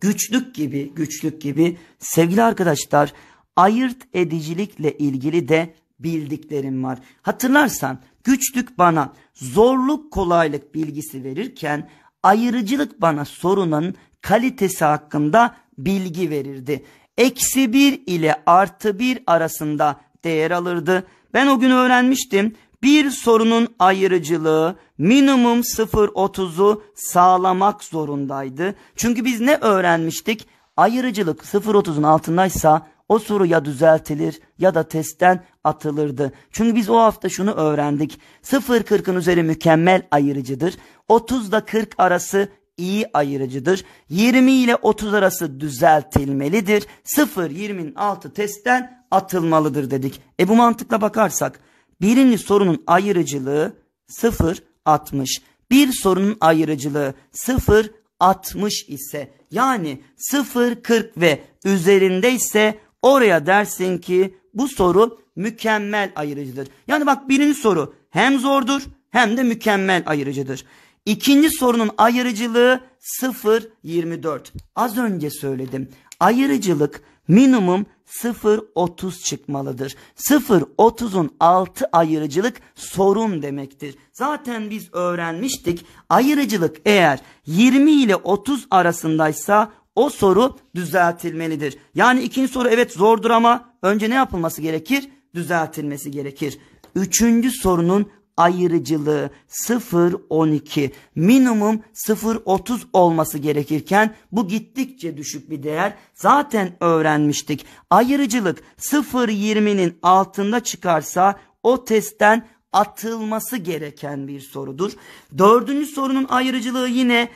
güçlük gibi güçlük gibi sevgili arkadaşlar ayırt edicilikle ilgili de bildiklerim var. Hatırlarsan güçlük bana zorluk kolaylık bilgisi verirken ayırıcılık bana sorunun kalitesi hakkında bilgi verirdi. Eksi bir ile artı bir arasında değer alırdı. Ben o gün öğrenmiştim bir sorunun ayırıcılığı minimum 0.30'u sağlamak zorundaydı. Çünkü biz ne öğrenmiştik? Ayrıcılık 0.30'un altındaysa o soru ya düzeltilir ya da testten atılırdı. Çünkü biz o hafta şunu öğrendik. 0.40'ın üzeri mükemmel ayırıcıdır. 30 ile 40 arası iyi ayırıcıdır. 20 ile 30 arası düzeltilmelidir. 0 20'nin altı testten atılmalıdır dedik. E bu mantıkla bakarsak Birinci sorunun ayrıcılığı 0.60. Bir sorunun ayrıcılığı 0.60 ise yani 0.40 ve üzerinde ise oraya dersin ki bu soru mükemmel ayrıcıdır. Yani bak birinci soru hem zordur hem de mükemmel ayrıcıdır. İkinci sorunun ayrıcılığı 0.24. Az önce söyledim. Ayrıcılık minimum 0.30 çıkmalıdır. 0.30'un altı ayırıcılık sorun demektir. Zaten biz öğrenmiştik ayırıcılık eğer 20 ile 30 arasındaysa o soru düzeltilmelidir. Yani ikinci soru evet zordur ama önce ne yapılması gerekir? Düzeltilmesi gerekir. Üçüncü sorunun ayrıcılığı 0.12 minimum 0.30 olması gerekirken bu gittikçe düşük bir değer. Zaten öğrenmiştik. Ayrıcılık 0.20'nin altında çıkarsa o testten atılması gereken bir sorudur. Dördüncü sorunun ayrıcılığı yine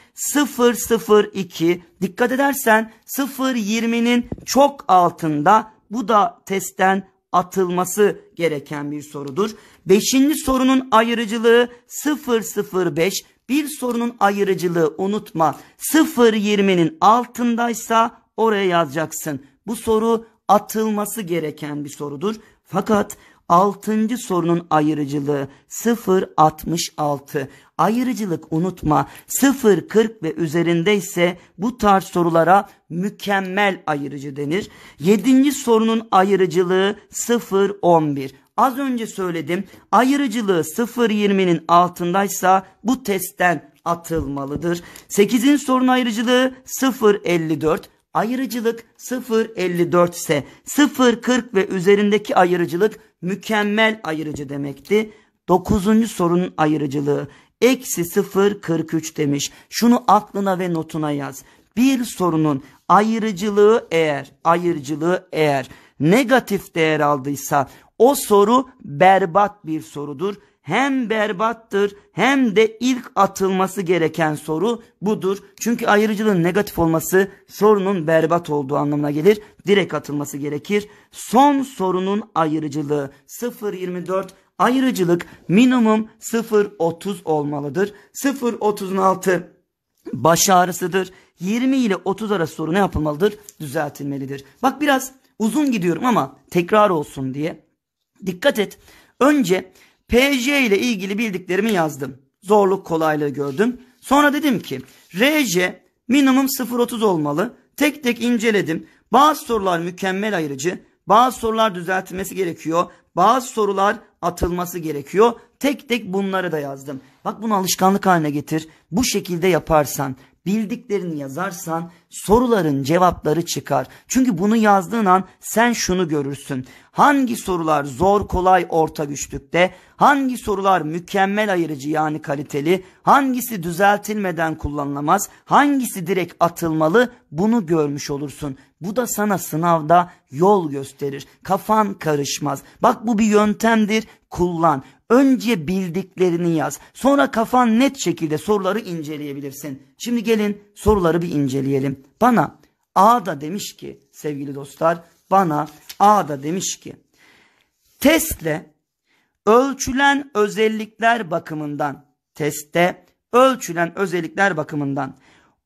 002. Dikkat edersen 020'nin çok altında bu da testten atılması gereken bir sorudur. Beşinci sorunun ayrıcılığı 005. Bir sorunun ayrıcılığı unutma 020'nin altındaysa oraya yazacaksın. Bu soru atılması gereken bir sorudur. Fakat Altıncı sorunun ayrıcılığı 0.66. Ayırıcılık unutma 0.40 ve üzerinde ise bu tarz sorulara mükemmel ayırıcı denir. Yedinci sorunun ayrıcılığı 0.11. Az önce söyledim ayrıcılığı 0.20'nin altındaysa bu testten atılmalıdır. 8'in sorun ayrıcılığı 0.54. Ayrıcılık 0.54 ise 0.40 ve üzerindeki ayrıcılık mükemmel ayırıcı demekti. Dokuzuncu sorunun ayrıcılığı eksi 0.43 demiş. Şunu aklına ve notuna yaz. Bir sorunun ayrıcılığı eğer, ayrıcılığı eğer negatif değer aldıysa o soru berbat bir sorudur hem berbattır hem de ilk atılması gereken soru budur. Çünkü ayrıcılığın negatif olması sorunun berbat olduğu anlamına gelir. Direkt atılması gerekir. Son sorunun ayrıcılığı 0.24 ayrıcılık minimum 0.30 olmalıdır. 0.30'un altı baş ağrısıdır. 20 ile 30 arası soru ne yapılmalıdır? Düzeltilmelidir. Bak biraz uzun gidiyorum ama tekrar olsun diye. Dikkat et. Önce PC ile ilgili bildiklerimi yazdım. Zorluk kolaylığı gördüm. Sonra dedim ki RC minimum 0.30 olmalı. Tek tek inceledim. Bazı sorular mükemmel ayırıcı. Bazı sorular düzeltilmesi gerekiyor. Bazı sorular atılması gerekiyor. Tek tek bunları da yazdım. Bak bunu alışkanlık haline getir. Bu şekilde yaparsan, bildiklerini yazarsan soruların cevapları çıkar. Çünkü bunu yazdığın an sen şunu görürsün. Hangi sorular zor, kolay, orta güçlükte, hangi sorular mükemmel ayırıcı yani kaliteli, hangisi düzeltilmeden kullanılamaz, hangisi direkt atılmalı bunu görmüş olursun. Bu da sana sınavda yol gösterir. Kafan karışmaz. Bak bu bir yöntemdir. Kullan. Önce bildiklerini yaz. Sonra Sonra kafan net şekilde soruları inceleyebilirsin. Şimdi gelin soruları bir inceleyelim. Bana A da demiş ki sevgili dostlar bana A da demiş ki testle ölçülen özellikler bakımından testte ölçülen özellikler bakımından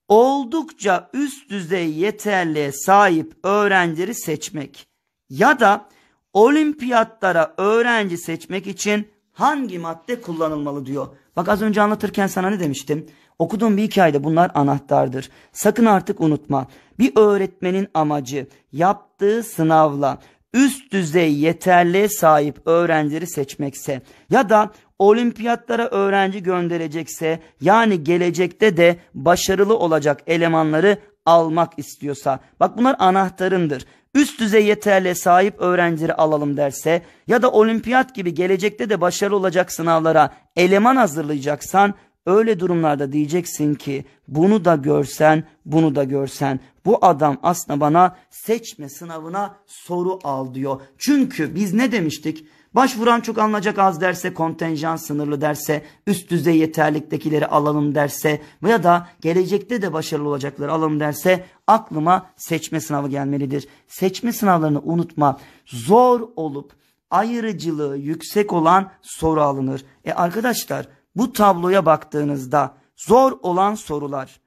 oldukça üst düzey yeterliğe sahip öğrencileri seçmek ya da olimpiyatlara öğrenci seçmek için hangi madde kullanılmalı diyor. Bak az önce anlatırken sana ne demiştim? Okuduğum bir hikayede bunlar anahtardır. Sakın artık unutma. Bir öğretmenin amacı yaptığı sınavla üst düzey yeterliğe sahip öğrencileri seçmekse ya da olimpiyatlara öğrenci gönderecekse yani gelecekte de başarılı olacak elemanları almak istiyorsa bak bunlar anahtarındır üst düzey yeterli sahip öğrencileri alalım derse ya da olimpiyat gibi gelecekte de başarılı olacak sınavlara eleman hazırlayacaksan öyle durumlarda diyeceksin ki bunu da görsen bunu da görsen bu adam aslında bana seçme sınavına soru al diyor. Çünkü biz ne demiştik? Başvuran çok alınacak az derse, kontenjan sınırlı derse, üst düzey yeterliktekileri alalım derse veya da gelecekte de başarılı olacakları alalım derse aklıma seçme sınavı gelmelidir. Seçme sınavlarını unutma. Zor olup ayrıcılığı yüksek olan soru alınır. E arkadaşlar bu tabloya baktığınızda zor olan sorular.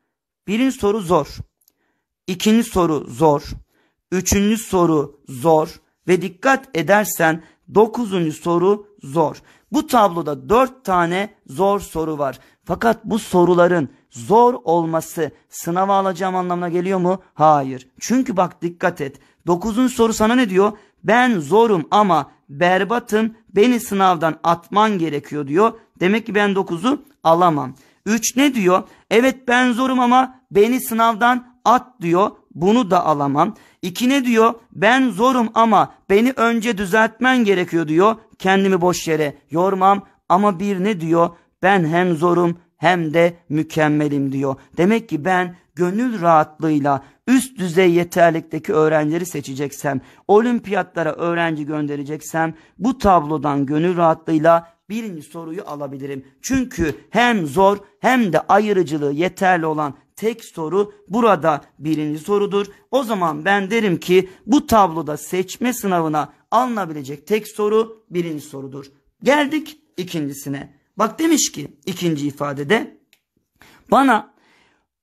Birinci soru zor. İkinci soru zor. Üçüncü soru zor. Ve dikkat edersen Dokuzuncu soru zor. Bu tabloda dört tane zor soru var. Fakat bu soruların zor olması sınava alacağım anlamına geliyor mu? Hayır. Çünkü bak dikkat et. Dokuzuncu soru sana ne diyor? Ben zorum ama berbatım beni sınavdan atman gerekiyor diyor. Demek ki ben dokuzu alamam. Üç ne diyor? Evet ben zorum ama beni sınavdan at diyor bunu da alamam. İkine diyor ben zorum ama beni önce düzeltmen gerekiyor diyor. Kendimi boş yere yormam ama bir ne diyor ben hem zorum hem de mükemmelim diyor. Demek ki ben gönül rahatlığıyla üst düzey yeterlikteki öğrencileri seçeceksem, olimpiyatlara öğrenci göndereceksem bu tablodan gönül rahatlığıyla birinci soruyu alabilirim. Çünkü hem zor hem de ayırıcılığı yeterli olan tek soru burada birinci sorudur. O zaman ben derim ki bu tabloda seçme sınavına alınabilecek tek soru birinci sorudur. Geldik ikincisine. Bak demiş ki ikinci ifadede bana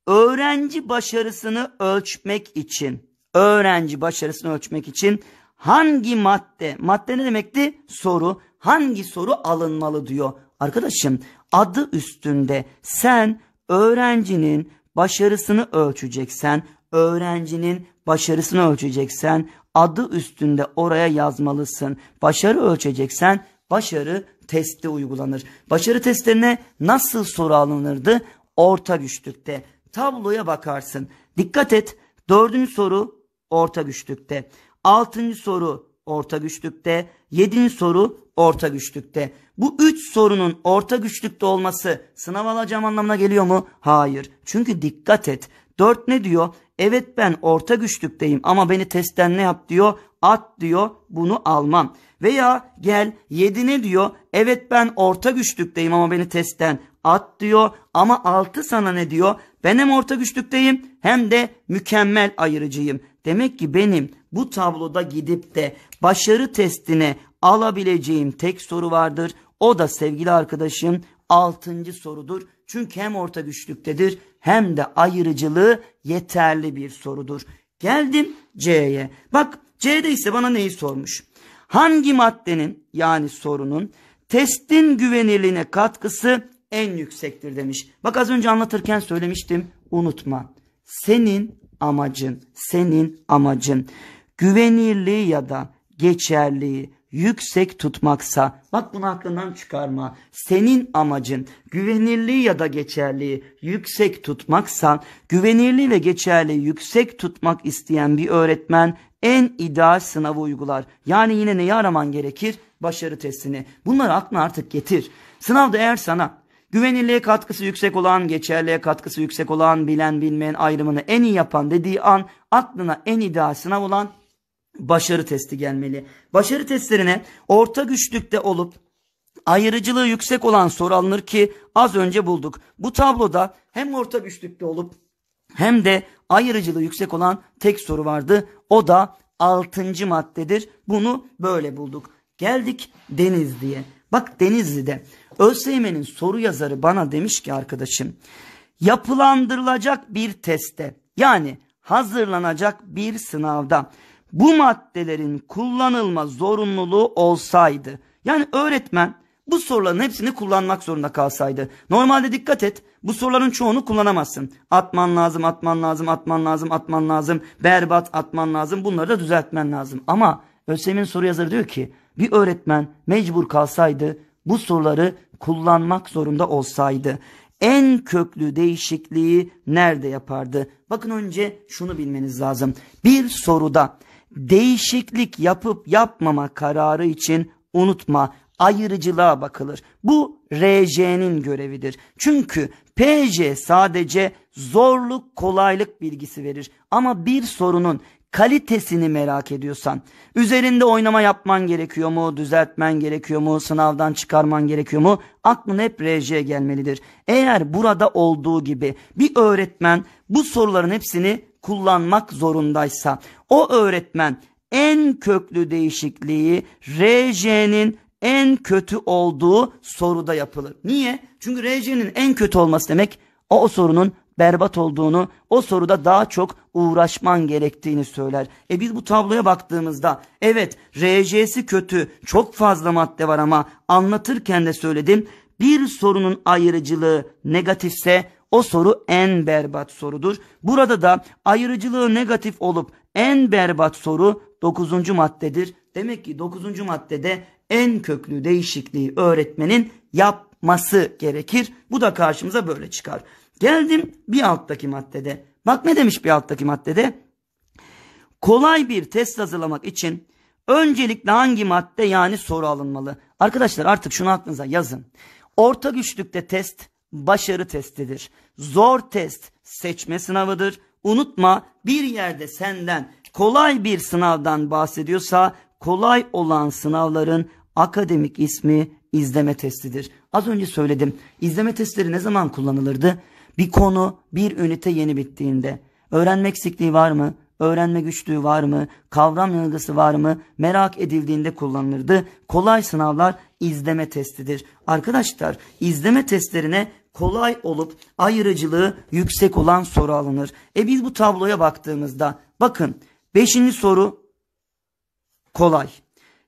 öğrenci başarısını ölçmek için öğrenci başarısını ölçmek için hangi madde madde ne demekti soru hangi soru alınmalı diyor. Arkadaşım adı üstünde sen öğrencinin başarısını ölçeceksen, öğrencinin başarısını ölçeceksen adı üstünde oraya yazmalısın. Başarı ölçeceksen başarı testi uygulanır. Başarı testlerine nasıl soru alınırdı? Orta güçlükte. Tabloya bakarsın. Dikkat et. Dördüncü soru orta güçlükte. Altıncı soru orta güçlükte, 7. soru orta güçlükte. Bu üç sorunun orta güçlükte olması sınav alacağım anlamına geliyor mu? Hayır. Çünkü dikkat et. Dört ne diyor? Evet ben orta güçlükteyim ama beni testten ne yap diyor? At diyor bunu almam. Veya gel 7 ne diyor? Evet ben orta güçlükteyim ama beni testten at diyor ama altı sana ne diyor? Ben hem orta güçlükteyim hem de mükemmel ayırıcıyım. Demek ki benim bu tabloda gidip de başarı testine alabileceğim tek soru vardır. O da sevgili arkadaşım altıncı sorudur. Çünkü hem orta güçlüktedir hem de ayırıcılığı yeterli bir sorudur. Geldim C'ye. Bak C'de ise bana neyi sormuş? Hangi maddenin yani sorunun testin güvenilirliğine katkısı en yüksektir demiş. Bak az önce anlatırken söylemiştim. Unutma. Senin amacın, senin amacın güvenirliği ya da geçerliği yüksek tutmaksa bak bunu aklından çıkarma. Senin amacın güvenirliği ya da geçerliği yüksek tutmaksa güvenirliği ve geçerliği yüksek tutmak isteyen bir öğretmen en ideal sınavı uygular. Yani yine neyi araman gerekir? Başarı testini. Bunları aklına artık getir. Sınavda eğer sana Güvenilirliğe katkısı yüksek olan, geçerliğe katkısı yüksek olan, bilen bilmeyen ayrımını en iyi yapan dediği an aklına en ideal sınav olan başarı testi gelmeli. Başarı testlerine orta güçlükte olup ayrıcılığı yüksek olan soru alınır ki az önce bulduk. Bu tabloda hem orta güçlükte olup hem de ayrıcılığı yüksek olan tek soru vardı. O da 6. maddedir. Bunu böyle bulduk. Geldik Denizli'ye. Bak Denizli'de ÖSYM'nin soru yazarı bana demiş ki arkadaşım yapılandırılacak bir teste yani hazırlanacak bir sınavda bu maddelerin kullanılma zorunluluğu olsaydı yani öğretmen bu soruların hepsini kullanmak zorunda kalsaydı. Normalde dikkat et bu soruların çoğunu kullanamazsın. Atman lazım, atman lazım, atman lazım, atman lazım, berbat atman lazım bunları da düzeltmen lazım. Ama ÖSYM'in soru yazarı diyor ki bir öğretmen mecbur kalsaydı bu soruları kullanmak zorunda olsaydı en köklü değişikliği nerede yapardı? Bakın önce şunu bilmeniz lazım. Bir soruda değişiklik yapıp yapmama kararı için unutma ayrıcılığa bakılır. Bu RJ'nin görevidir. Çünkü PC sadece zorluk kolaylık bilgisi verir. Ama bir sorunun kalitesini merak ediyorsan, üzerinde oynama yapman gerekiyor mu, düzeltmen gerekiyor mu, sınavdan çıkarman gerekiyor mu, aklın hep RJ gelmelidir. Eğer burada olduğu gibi bir öğretmen bu soruların hepsini kullanmak zorundaysa, o öğretmen en köklü değişikliği reje'nin en kötü olduğu soruda yapılır. Niye? Çünkü reje'nin en kötü olması demek o, o sorunun berbat olduğunu, o soruda daha çok uğraşman gerektiğini söyler. E biz bu tabloya baktığımızda evet RC'si kötü, çok fazla madde var ama anlatırken de söyledim. Bir sorunun ayrıcılığı negatifse o soru en berbat sorudur. Burada da ayrıcılığı negatif olup en berbat soru 9. maddedir. Demek ki 9. maddede en köklü değişikliği öğretmenin yapması gerekir. Bu da karşımıza böyle çıkar. Geldim bir alttaki maddede. Bak ne demiş bir alttaki maddede? Kolay bir test hazırlamak için öncelikle hangi madde yani soru alınmalı? Arkadaşlar artık şunu aklınıza yazın. Orta güçlükte test başarı testidir. Zor test seçme sınavıdır. Unutma bir yerde senden kolay bir sınavdan bahsediyorsa kolay olan sınavların akademik ismi izleme testidir. Az önce söyledim. İzleme testleri ne zaman kullanılırdı? Bir konu, bir ünite yeni bittiğinde öğrenme eksikliği var mı? Öğrenme güçlüğü var mı? Kavram yanılgısı var mı? Merak edildiğinde kullanılırdı. Kolay sınavlar izleme testidir. Arkadaşlar izleme testlerine kolay olup ayrıcılığı yüksek olan soru alınır. E biz bu tabloya baktığımızda bakın 5. soru kolay.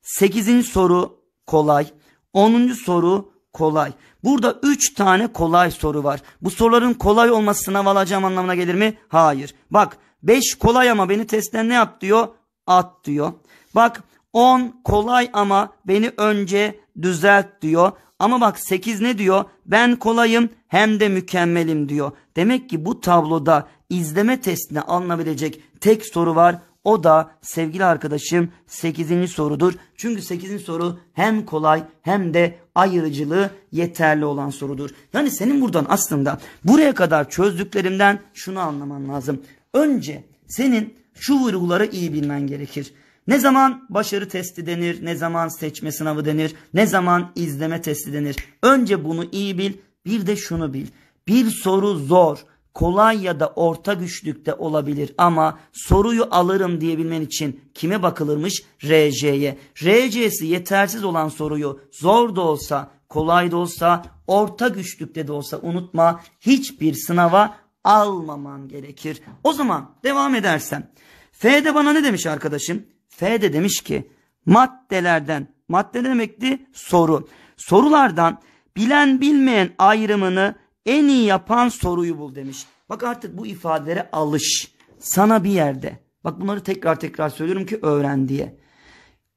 8. soru kolay. 10. soru kolay. Burada üç tane kolay soru var. Bu soruların kolay olması sınav alacağım anlamına gelir mi? Hayır. Bak 5 kolay ama beni testten ne yap diyor? At diyor. Bak 10 kolay ama beni önce düzelt diyor. Ama bak 8 ne diyor? Ben kolayım hem de mükemmelim diyor. Demek ki bu tabloda izleme testine alınabilecek tek soru var. O da sevgili arkadaşım 8. sorudur. Çünkü 8. soru hem kolay hem de ayırıcılığı yeterli olan sorudur. Yani senin buradan aslında buraya kadar çözdüklerimden şunu anlaman lazım. Önce senin şu vurguları iyi bilmen gerekir. Ne zaman başarı testi denir, ne zaman seçme sınavı denir, ne zaman izleme testi denir. Önce bunu iyi bil, bir de şunu bil. Bir soru zor kolay ya da orta güçlükte olabilir ama soruyu alırım diyebilmen için kime bakılırmış? RC'ye. RC'si yetersiz olan soruyu zor da olsa, kolay da olsa, orta güçlükte de olsa unutma hiçbir sınava almaman gerekir. O zaman devam edersem. F de bana ne demiş arkadaşım? F de demiş ki maddelerden, madde ne demekti? Soru. Sorulardan bilen bilmeyen ayrımını en iyi yapan soruyu bul demiş. Bak artık bu ifadelere alış. Sana bir yerde. Bak bunları tekrar tekrar söylüyorum ki öğren diye.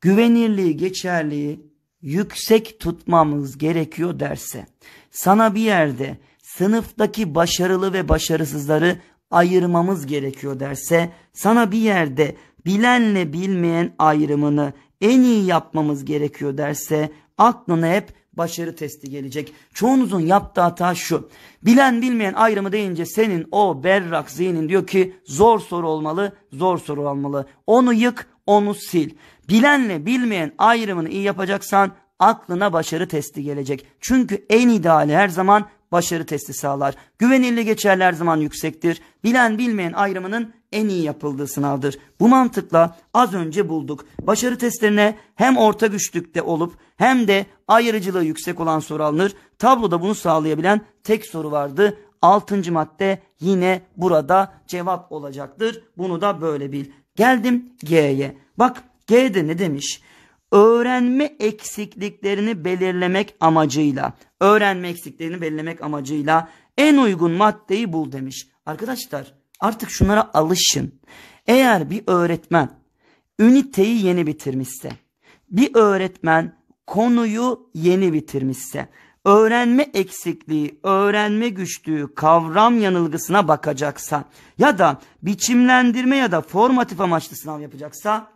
Güvenirliği, geçerliği yüksek tutmamız gerekiyor derse. Sana bir yerde sınıftaki başarılı ve başarısızları ayırmamız gerekiyor derse. Sana bir yerde bilenle bilmeyen ayrımını en iyi yapmamız gerekiyor derse aklına hep başarı testi gelecek. Çoğunuzun yaptığı hata şu. Bilen bilmeyen ayrımı deyince senin o berrak zihnin diyor ki zor soru olmalı, zor soru olmalı. Onu yık, onu sil. Bilenle bilmeyen ayrımını iyi yapacaksan aklına başarı testi gelecek. Çünkü en ideali her zaman başarı testi sağlar. Güvenilir geçerli her zaman yüksektir. Bilen bilmeyen ayrımının en iyi yapıldığı sınavdır. Bu mantıkla az önce bulduk. Başarı testlerine hem orta güçlükte olup hem de ayrıcılığı yüksek olan soru alınır. Tabloda bunu sağlayabilen tek soru vardı. Altıncı madde yine burada cevap olacaktır. Bunu da böyle bil. Geldim G'ye. Bak G'de ne demiş? Öğrenme eksikliklerini belirlemek amacıyla, öğrenme eksiklerini belirlemek amacıyla en uygun maddeyi bul demiş. Arkadaşlar Artık şunlara alışın. Eğer bir öğretmen üniteyi yeni bitirmişse, bir öğretmen konuyu yeni bitirmişse, öğrenme eksikliği, öğrenme güçlüğü, kavram yanılgısına bakacaksa ya da biçimlendirme ya da formatif amaçlı sınav yapacaksa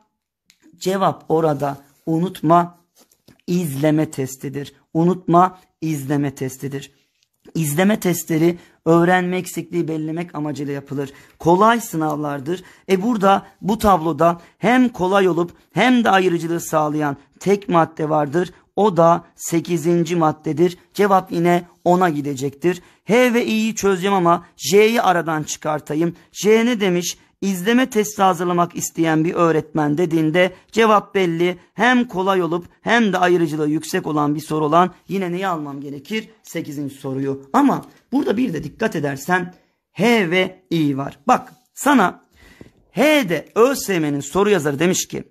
cevap orada unutma izleme testidir. Unutma izleme testidir. İzleme testleri öğrenme eksikliği belirlemek amacıyla yapılır. Kolay sınavlardır. E burada bu tabloda hem kolay olup hem de ayrıcılığı sağlayan tek madde vardır. O da 8. maddedir. Cevap yine 10'a gidecektir. H ve İ'yi çözeceğim ama J'yi aradan çıkartayım. J ne demiş? izleme testi hazırlamak isteyen bir öğretmen dediğinde cevap belli. Hem kolay olup hem de ayrıcılığı yüksek olan bir soru olan yine neyi almam gerekir? 8. soruyu. Ama burada bir de dikkat edersen H ve I var. Bak sana H'de ÖSYM'nin soru yazarı demiş ki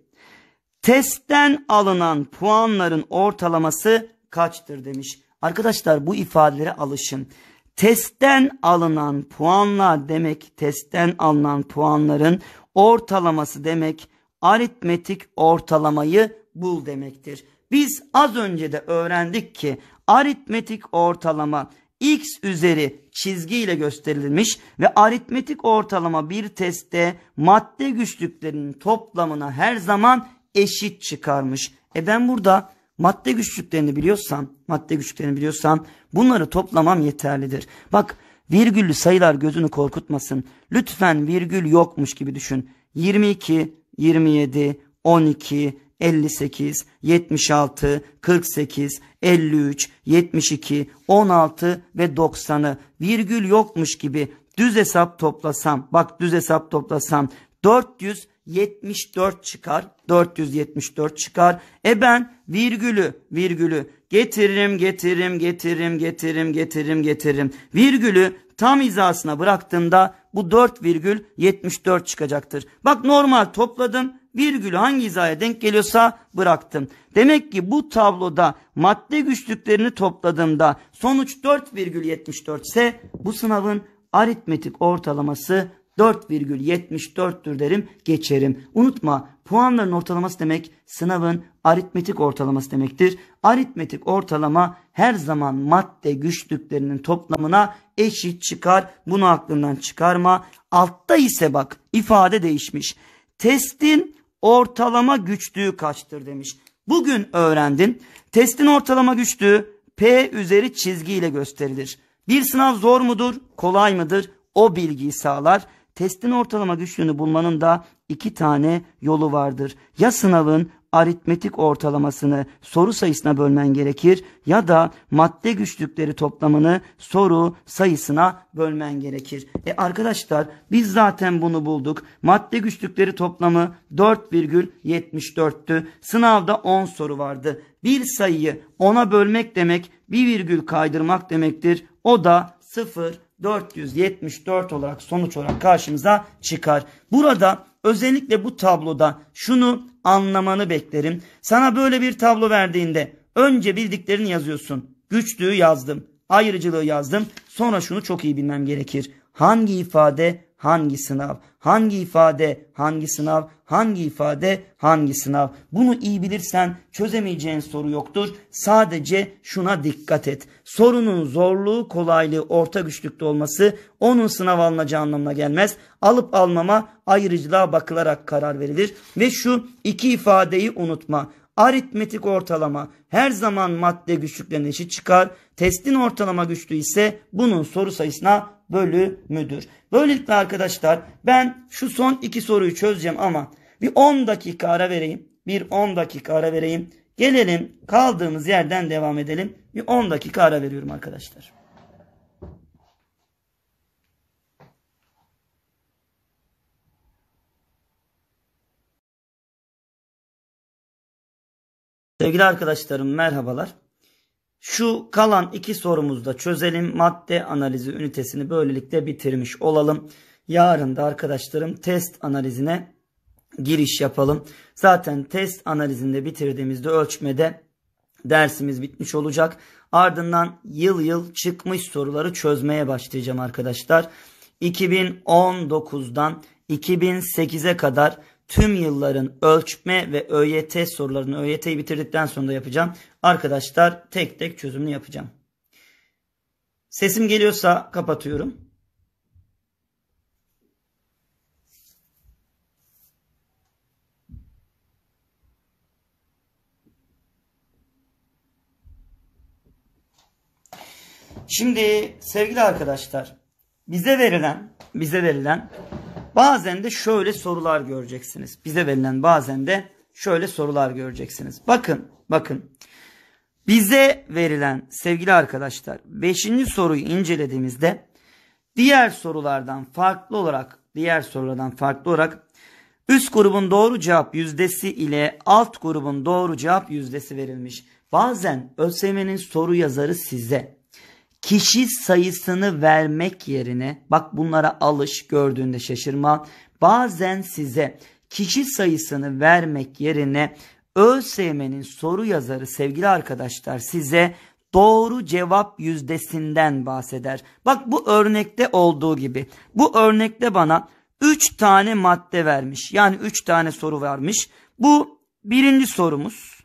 testten alınan puanların ortalaması kaçtır demiş. Arkadaşlar bu ifadelere alışın testten alınan puanla demek testten alınan puanların ortalaması demek aritmetik ortalamayı bul demektir. Biz az önce de öğrendik ki aritmetik ortalama x üzeri çizgiyle gösterilmiş ve aritmetik ortalama bir testte madde güçlüklerinin toplamına her zaman eşit çıkarmış. E ben burada madde güçlüklerini biliyorsan, madde güçlüklerini biliyorsan bunları toplamam yeterlidir. Bak virgüllü sayılar gözünü korkutmasın. Lütfen virgül yokmuş gibi düşün. 22, 27, 12, 58, 76, 48, 53, 72, 16 ve 90'ı virgül yokmuş gibi düz hesap toplasam, bak düz hesap toplasam 474 çıkar. 474 çıkar. E ben virgülü virgülü getiririm getiririm getiririm getiririm getiririm getiririm. Virgülü tam hizasına bıraktığımda bu 4,74 çıkacaktır. Bak normal topladım virgül hangi hizaya denk geliyorsa bıraktım. Demek ki bu tabloda madde güçlüklerini topladığımda sonuç 4,74 ise bu sınavın aritmetik ortalaması 4,74'tür derim geçerim. Unutma puanların ortalaması demek sınavın aritmetik ortalaması demektir. Aritmetik ortalama her zaman madde güçlüklerinin toplamına eşit çıkar. Bunu aklından çıkarma. Altta ise bak ifade değişmiş. Testin ortalama güçlüğü kaçtır demiş. Bugün öğrendin. Testin ortalama güçlüğü P üzeri çizgiyle gösterilir. Bir sınav zor mudur, kolay mıdır? O bilgiyi sağlar testin ortalama güçlüğünü bulmanın da iki tane yolu vardır. Ya sınavın aritmetik ortalamasını soru sayısına bölmen gerekir ya da madde güçlükleri toplamını soru sayısına bölmen gerekir. E arkadaşlar biz zaten bunu bulduk. Madde güçlükleri toplamı 4,74'tü. Sınavda 10 soru vardı. Bir sayıyı 10'a bölmek demek bir virgül kaydırmak demektir. O da 0 474 olarak sonuç olarak karşımıza çıkar. Burada özellikle bu tabloda şunu anlamanı beklerim. Sana böyle bir tablo verdiğinde önce bildiklerini yazıyorsun. Güçlüğü yazdım, ayrıcılığı yazdım. Sonra şunu çok iyi bilmem gerekir. Hangi ifade hangi sınav, hangi ifade, hangi sınav, hangi ifade, hangi sınav. Bunu iyi bilirsen çözemeyeceğin soru yoktur. Sadece şuna dikkat et. Sorunun zorluğu, kolaylığı orta güçlükte olması onun sınav alınacağı anlamına gelmez. Alıp almama ayrıcılığa bakılarak karar verilir. Ve şu iki ifadeyi unutma aritmetik ortalama her zaman madde güçlüklerine eşit çıkar. Testin ortalama güçlüğü ise bunun soru sayısına bölümüdür. Böylelikle arkadaşlar ben şu son iki soruyu çözeceğim ama bir 10 dakika ara vereyim. Bir 10 dakika ara vereyim. Gelelim kaldığımız yerden devam edelim. Bir 10 dakika ara veriyorum arkadaşlar. Sevgili arkadaşlarım merhabalar. Şu kalan iki sorumuzda çözelim. Madde analizi ünitesini böylelikle bitirmiş olalım. Yarın da arkadaşlarım test analizine giriş yapalım. Zaten test analizinde bitirdiğimizde ölçmede dersimiz bitmiş olacak. Ardından yıl yıl çıkmış soruları çözmeye başlayacağım arkadaşlar. 2019'dan 2008'e kadar tüm yılların ölçme ve ÖYT sorularını ÖYT'yi bitirdikten sonra da yapacağım. Arkadaşlar tek tek çözümünü yapacağım. Sesim geliyorsa kapatıyorum. Şimdi sevgili arkadaşlar bize verilen bize verilen Bazen de şöyle sorular göreceksiniz. Bize verilen bazen de şöyle sorular göreceksiniz. Bakın, bakın. Bize verilen sevgili arkadaşlar 5. soruyu incelediğimizde diğer sorulardan farklı olarak diğer sorulardan farklı olarak üst grubun doğru cevap yüzdesi ile alt grubun doğru cevap yüzdesi verilmiş. Bazen ÖSYM'nin soru yazarı size kişi sayısını vermek yerine bak bunlara alış gördüğünde şaşırma. Bazen size kişi sayısını vermek yerine ÖSYM'nin soru yazarı sevgili arkadaşlar size doğru cevap yüzdesinden bahseder. Bak bu örnekte olduğu gibi. Bu örnekte bana 3 tane madde vermiş. Yani 3 tane soru vermiş. Bu birinci sorumuz.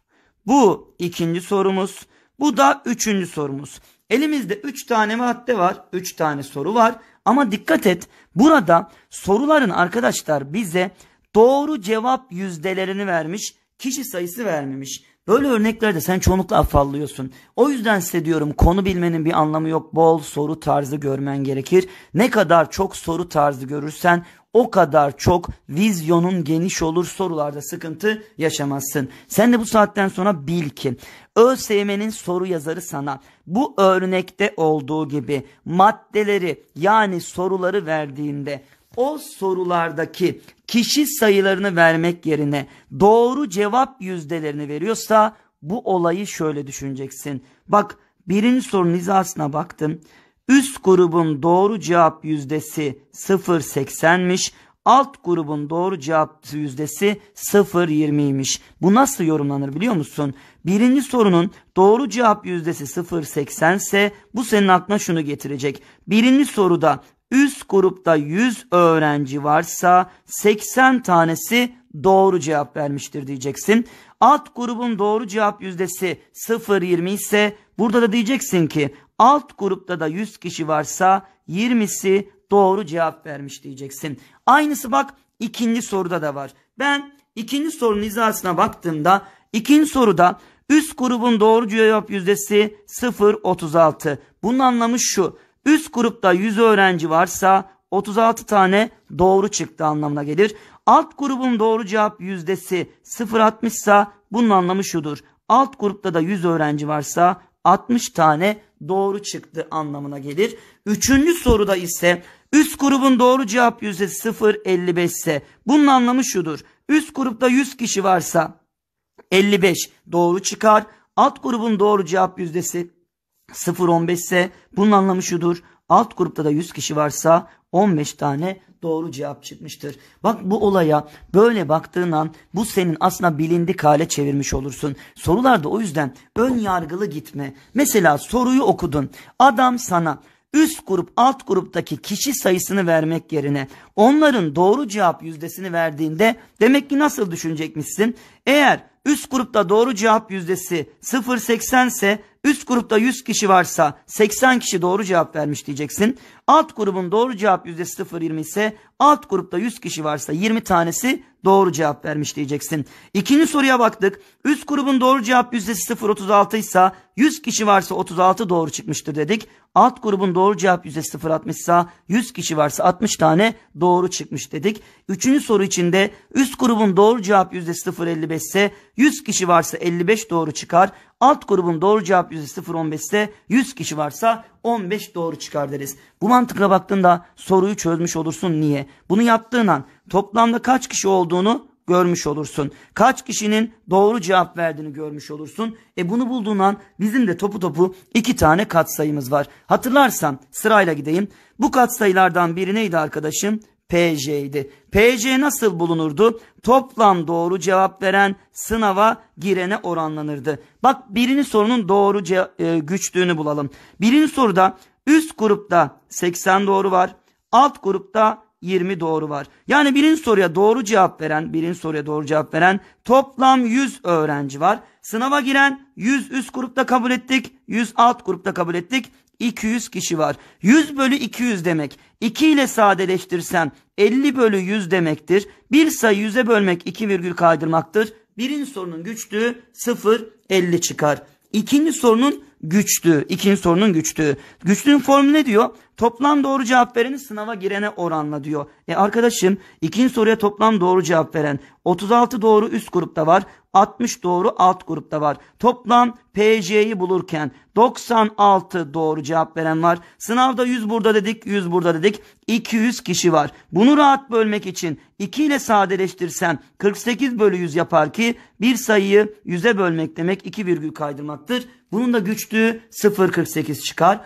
Bu ikinci sorumuz. Bu da üçüncü sorumuz. Elimizde 3 tane madde var. 3 tane soru var. Ama dikkat et burada soruların arkadaşlar bize doğru cevap yüzdelerini vermiş. Kişi sayısı vermemiş. Böyle örneklerde sen çoğunlukla afallıyorsun. O yüzden size diyorum konu bilmenin bir anlamı yok. Bol soru tarzı görmen gerekir. Ne kadar çok soru tarzı görürsen o kadar çok vizyonun geniş olur sorularda sıkıntı yaşamazsın. Sen de bu saatten sonra bil ki ÖSYM'nin soru yazarı sana bu örnekte olduğu gibi maddeleri yani soruları verdiğinde o sorulardaki kişi sayılarını vermek yerine doğru cevap yüzdelerini veriyorsa bu olayı şöyle düşüneceksin. Bak birinci sorunun hizasına baktım. Üst grubun doğru cevap yüzdesi 0.80'miş. Alt grubun doğru cevap yüzdesi 0.20'ymiş. Bu nasıl yorumlanır biliyor musun? Birinci sorunun doğru cevap yüzdesi 0.80 ise bu senin aklına şunu getirecek. Birinci soruda üst grupta 100 öğrenci varsa 80 tanesi doğru cevap vermiştir diyeceksin. Alt grubun doğru cevap yüzdesi 0.20 ise burada da diyeceksin ki alt grupta da 100 kişi varsa 20'si doğru cevap vermiş diyeceksin. Aynısı bak ikinci soruda da var. Ben ikinci sorunun izasına baktığımda ikinci soruda üst grubun doğru cevap yüzdesi 0.36. Bunun anlamı şu. Üst grupta 100 öğrenci varsa 36 tane doğru çıktı anlamına gelir. Alt grubun doğru cevap yüzdesi 0.60 ise bunun anlamı şudur. Alt grupta da 100 öğrenci varsa 60 tane doğru çıktı anlamına gelir. Üçüncü soruda ise üst grubun doğru cevap yüzdesi 0.55 ise bunun anlamı şudur. Üst grupta 100 kişi varsa 55 doğru çıkar. Alt grubun doğru cevap yüzdesi 0.15 ise bunun anlamı şudur. Alt grupta da 100 kişi varsa 15 tane doğru cevap çıkmıştır. Bak bu olaya böyle baktığın an bu senin aslında bilindik hale çevirmiş olursun. Sorularda o yüzden ön yargılı gitme. Mesela soruyu okudun. Adam sana üst grup alt gruptaki kişi sayısını vermek yerine onların doğru cevap yüzdesini verdiğinde demek ki nasıl düşünecekmişsin? Eğer Üst grupta doğru cevap yüzdesi 0.80 ise üst grupta 100 kişi varsa 80 kişi doğru cevap vermiş diyeceksin. Alt grubun doğru cevap yüzdesi 0.20 ise alt grupta 100 kişi varsa 20 tanesi doğru cevap vermiş diyeceksin. İkinci soruya baktık. Üst grubun doğru cevap yüzdesi 0.36 ise 100 kişi varsa 36 doğru çıkmıştır dedik. Alt grubun doğru cevap yüzdesi 0.60 ise 100 kişi varsa 60 tane doğru çıkmış dedik. Üçüncü soru içinde üst grubun doğru cevap yüzdesi 0.55 ise 100 kişi varsa 55 doğru çıkar. Alt grubun doğru cevap yüzdesi 0.15 ise 100 kişi varsa 15 doğru çıkar deriz. Bu mantıkla baktığında soruyu çözmüş olursun. Niye? Bunu yaptığın an toplamda kaç kişi olduğunu görmüş olursun. Kaç kişinin doğru cevap verdiğini görmüş olursun. E bunu bulduğun an bizim de topu topu iki tane katsayımız var. Hatırlarsan sırayla gideyim. Bu katsayılardan biri neydi arkadaşım? PJ idi. PJ nasıl bulunurdu? Toplam doğru cevap veren sınava girene oranlanırdı. Bak birinin sorunun doğru e, güçlüğünü bulalım. Birinci soruda üst grupta 80 doğru var. Alt grupta 20 doğru var. Yani birin soruya doğru cevap veren, birin soruya doğru cevap veren toplam 100 öğrenci var. Sınava giren 100 üst grupta kabul ettik, 100 alt grupta kabul ettik. 200 kişi var. 100 bölü 200 demek. 2 ile sadeleştirsem 50 bölü 100 demektir. Bir sayı 100'e bölmek 2 virgül kaydırmaktır. Birin sorunun güçlüğü 0, 50 çıkar. İkinci sorunun güçlüğü, İkinci sorunun güçlüğü. Güçlüğün formu ne diyor? Toplam doğru cevap verenin sınava girene oranla diyor. E arkadaşım ikinci soruya toplam doğru cevap veren 36 doğru üst grupta var. 60 doğru alt grupta var. Toplam PC'yi bulurken 96 doğru cevap veren var. Sınavda 100 burada dedik 100 burada dedik 200 kişi var. Bunu rahat bölmek için 2 ile sadeleştirsen 48 bölü 100 yapar ki bir sayıyı 100'e bölmek demek 2 virgül kaydırmaktır. Bunun da güçlüğü 0.48 çıkar.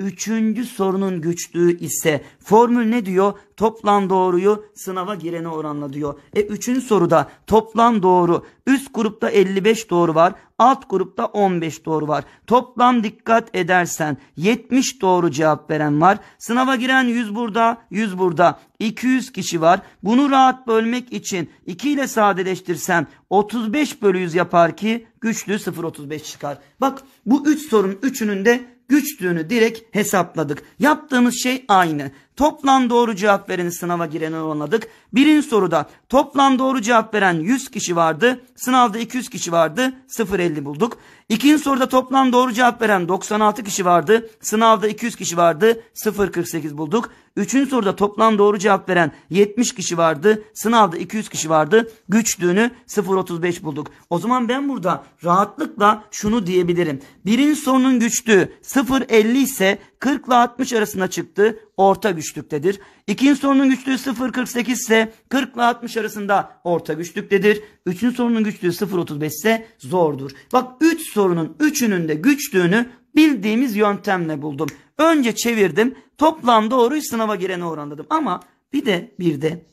Üçüncü sorunun güçlüğü ise formül ne diyor? Toplam doğruyu sınava girene oranla diyor. E üçüncü soruda toplam doğru üst grupta 55 doğru var. Alt grupta 15 doğru var. Toplam dikkat edersen 70 doğru cevap veren var. Sınava giren 100 burada 100 burada 200 kişi var. Bunu rahat bölmek için 2 ile sadeleştirsem 35 bölü 100 yapar ki güçlü 0.35 çıkar. Bak bu 3 sorunun 3'ünün de güçtüğünü direkt hesapladık. Yaptığımız şey aynı. Toplam doğru cevap veren sınava giren oranladık. Birinci soruda toplam doğru cevap veren 100 kişi vardı. Sınavda 200 kişi vardı. 0.50 bulduk. İkinci soruda toplam doğru cevap veren 96 kişi vardı. Sınavda 200 kişi vardı. 0.48 bulduk. Üçüncü soruda toplam doğru cevap veren 70 kişi vardı. Sınavda 200 kişi vardı. Güçlüğünü 0.35 bulduk. O zaman ben burada rahatlıkla şunu diyebilirim. Birinci sorunun güçlüğü 0.50 ise 40 ile 60 arasında çıktı. Orta güçlüktedir. İkinci sorunun güçlüğü 0.48 ise 40 ile 60 arasında orta güçlüktedir. Üçüncü sorunun güçlüğü 0.35 ise zordur. Bak 3 üç sorunun 3'ünün de güçlüğünü bildiğimiz yöntemle buldum. Önce çevirdim. Toplam doğruyu sınava girene oranladım. Ama bir de bir de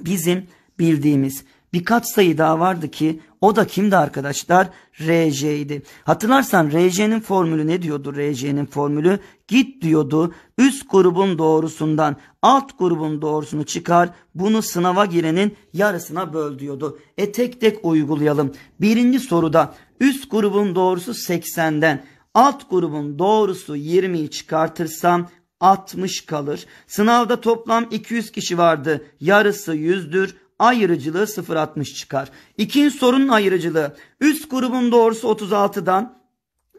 bizim bildiğimiz birkaç sayı daha vardı ki o da kimdi arkadaşlar? RJ idi. Hatırlarsan RJ'nin formülü ne diyordu RJ'nin formülü? Git diyordu üst grubun doğrusundan alt grubun doğrusunu çıkar bunu sınava girenin yarısına böl diyordu. E tek tek uygulayalım. Birinci soruda üst grubun doğrusu 80'den Alt grubun doğrusu 20'yi çıkartırsam 60 kalır. Sınavda toplam 200 kişi vardı. Yarısı 100'dür. Ayrıcılığı 0.60 çıkar. İkinci sorunun ayrıcılığı. Üst grubun doğrusu 36'dan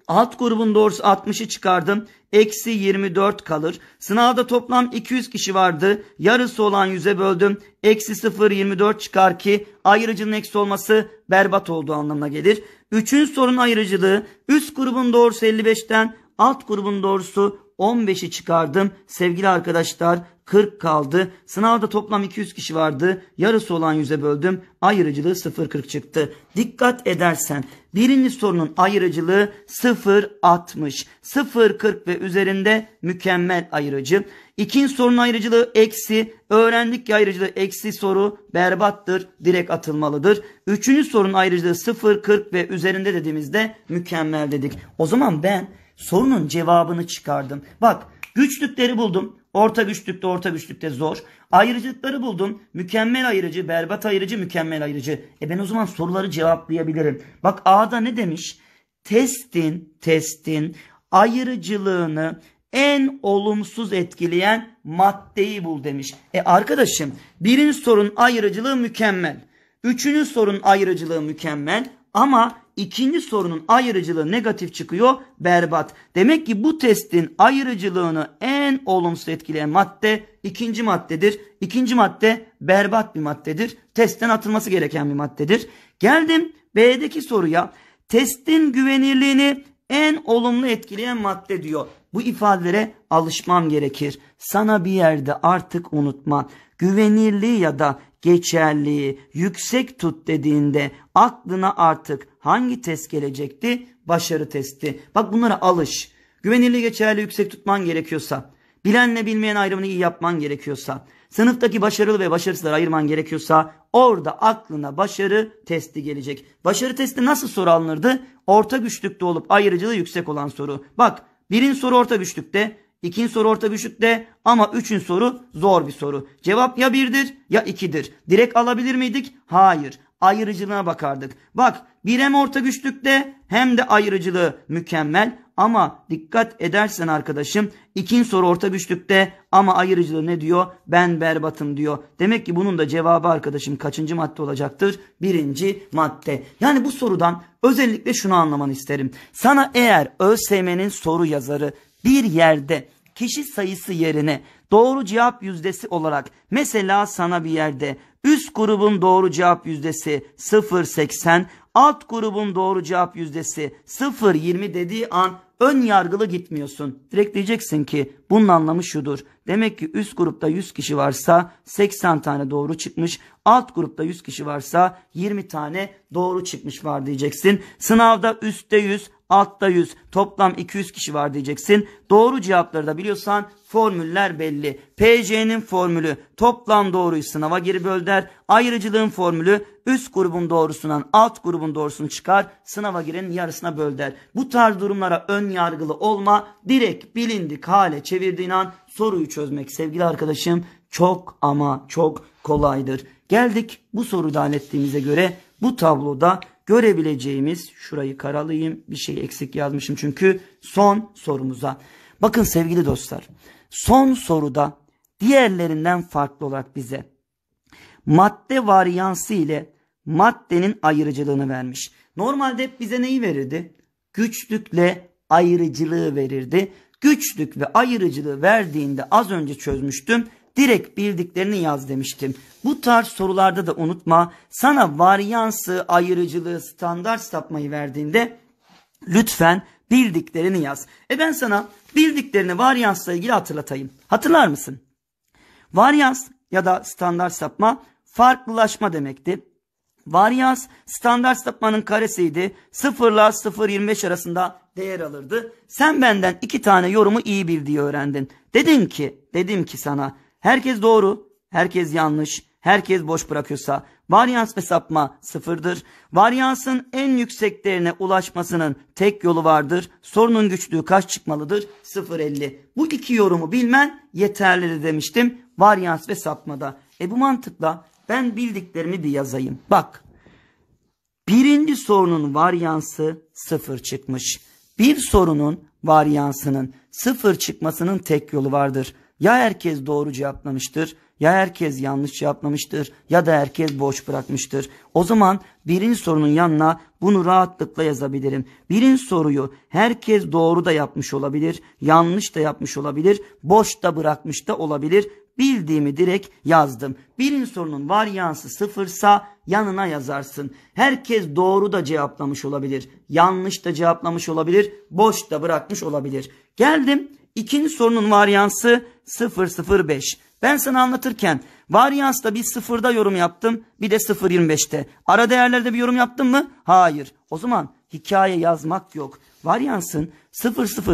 alt grubun doğrusu 60'ı çıkardım. Eksi 24 kalır. Sınavda toplam 200 kişi vardı. Yarısı olan 100'e böldüm. Eksi 024 çıkar ki ayrıcının eksi olması berbat olduğu anlamına gelir. Üçün sorun ayrıcılığı üst grubun doğrusu 55'ten alt grubun doğrusu 15'i çıkardım. Sevgili arkadaşlar 40 kaldı. Sınavda toplam 200 kişi vardı. Yarısı olan 100'e böldüm. Ayrıcılığı 0.40 çıktı. Dikkat edersen birinci sorunun ayrıcılığı 0.60. 0.40 ve üzerinde mükemmel ayrıcı. İkinci sorunun ayrıcılığı eksi. Öğrendik ki ayrıcılığı eksi soru berbattır. Direkt atılmalıdır. Üçüncü sorunun ayrıcılığı 0, 40 ve üzerinde dediğimizde mükemmel dedik. O zaman ben sorunun cevabını çıkardım. Bak güçlükleri buldum. Orta güçlükte orta güçlükte zor. Ayrıcılıkları buldum. Mükemmel ayrıcı, berbat ayrıcı, mükemmel ayrıcı. E ben o zaman soruları cevaplayabilirim. Bak A'da ne demiş? Testin, testin ayrıcılığını en olumsuz etkileyen maddeyi bul demiş. E arkadaşım birinci sorun ayrıcılığı mükemmel. Üçüncü sorun ayrıcılığı mükemmel ama ikinci sorunun ayrıcılığı negatif çıkıyor berbat. Demek ki bu testin ayrıcılığını en olumsuz etkileyen madde ikinci maddedir. İkinci madde berbat bir maddedir. Testten atılması gereken bir maddedir. Geldim B'deki soruya. Testin güvenirliğini en olumlu etkileyen madde diyor. Bu ifadelere alışmam gerekir. Sana bir yerde artık unutma. Güvenirliği ya da geçerliği yüksek tut dediğinde aklına artık hangi test gelecekti? Başarı testi. Bak bunlara alış. Güvenirliği geçerli yüksek tutman gerekiyorsa, bilenle bilmeyen ayrımını iyi yapman gerekiyorsa, Sınıftaki başarılı ve başarısızları ayırman gerekiyorsa orada aklına başarı testi gelecek. Başarı testi nasıl soru alınırdı? Orta güçlükte olup ayrıcılığı yüksek olan soru. Bak birin soru orta güçlükte, ikin soru orta güçlükte ama üçün soru zor bir soru. Cevap ya birdir ya ikidir. Direkt alabilir miydik? Hayır. Ayrıcılığına bakardık. Bak bir hem orta güçlükte hem de ayrıcılığı mükemmel. Ama dikkat edersen arkadaşım ikinci soru orta büçlükte ama ayırıcılığı ne diyor? Ben berbatım diyor. Demek ki bunun da cevabı arkadaşım kaçıncı madde olacaktır? Birinci madde. Yani bu sorudan özellikle şunu anlamanı isterim. Sana eğer ÖSYM'nin soru yazarı bir yerde kişi sayısı yerine doğru cevap yüzdesi olarak mesela sana bir yerde üst grubun doğru cevap yüzdesi 0.80 alt grubun doğru cevap yüzdesi 0.20 dediği an ön yargılı gitmiyorsun. Direkt diyeceksin ki bunun anlamı şudur. Demek ki üst grupta 100 kişi varsa 80 tane doğru çıkmış. Alt grupta 100 kişi varsa 20 tane doğru çıkmış var diyeceksin. Sınavda üstte 100, altta 100 toplam 200 kişi var diyeceksin. Doğru cevapları da biliyorsan formüller belli. PC'nin formülü toplam doğruyu sınava geri böl Ayrıcılığın formülü üst grubun doğrusundan alt grubun doğrusunu çıkar. Sınava girenin yarısına böl Bu tarz durumlara ön yargılı olma. Direkt bilindik hale çevir çevirdiğin an soruyu çözmek sevgili arkadaşım çok ama çok kolaydır. Geldik bu soruyu da hallettiğimize göre bu tabloda görebileceğimiz şurayı karalayayım bir şey eksik yazmışım çünkü son sorumuza. Bakın sevgili dostlar son soruda diğerlerinden farklı olarak bize madde varyansı ile maddenin ayırıcılığını vermiş. Normalde hep bize neyi verirdi? Güçlükle ayırıcılığı verirdi. Güçlük ve ayırıcılığı verdiğinde az önce çözmüştüm. Direkt bildiklerini yaz demiştim. Bu tarz sorularda da unutma. Sana varyansı, ayırıcılığı, standart sapmayı verdiğinde lütfen bildiklerini yaz. E ben sana bildiklerini varyansla ilgili hatırlatayım. Hatırlar mısın? Varyans ya da standart sapma farklılaşma demekti. Varyans standart sapmanın karesiydi. 0 ile 0.25 arasında değer alırdı. Sen benden iki tane yorumu iyi bil diye öğrendin. Dedin ki, dedim ki sana herkes doğru, herkes yanlış, herkes boş bırakıyorsa varyans ve sapma sıfırdır. Varyansın en yükseklerine ulaşmasının tek yolu vardır. Sorunun güçlüğü kaç çıkmalıdır? 0.50. Bu iki yorumu bilmen yeterlidir demiştim. Varyans ve sapmada. E bu mantıkla ben bildiklerimi bir yazayım. Bak. Birinci sorunun varyansı sıfır çıkmış. Bir sorunun varyansının sıfır çıkmasının tek yolu vardır. Ya herkes doğru cevaplamıştır ya herkes yanlış cevaplamıştır ya da herkes boş bırakmıştır. O zaman birinci sorunun yanına bunu rahatlıkla yazabilirim. Birinci soruyu herkes doğru da yapmış olabilir, yanlış da yapmış olabilir, boş da bırakmış da olabilir bildiğimi direkt yazdım. Birinci sorunun varyansı sıfırsa yanına yazarsın. Herkes doğru da cevaplamış olabilir. Yanlış da cevaplamış olabilir. Boş da bırakmış olabilir. Geldim İkinci sorunun varyansı 005. Ben sana anlatırken varyansta bir sıfırda yorum yaptım bir de 0.25'te. Ara değerlerde bir yorum yaptın mı? Hayır. O zaman hikaye yazmak yok. Varyansın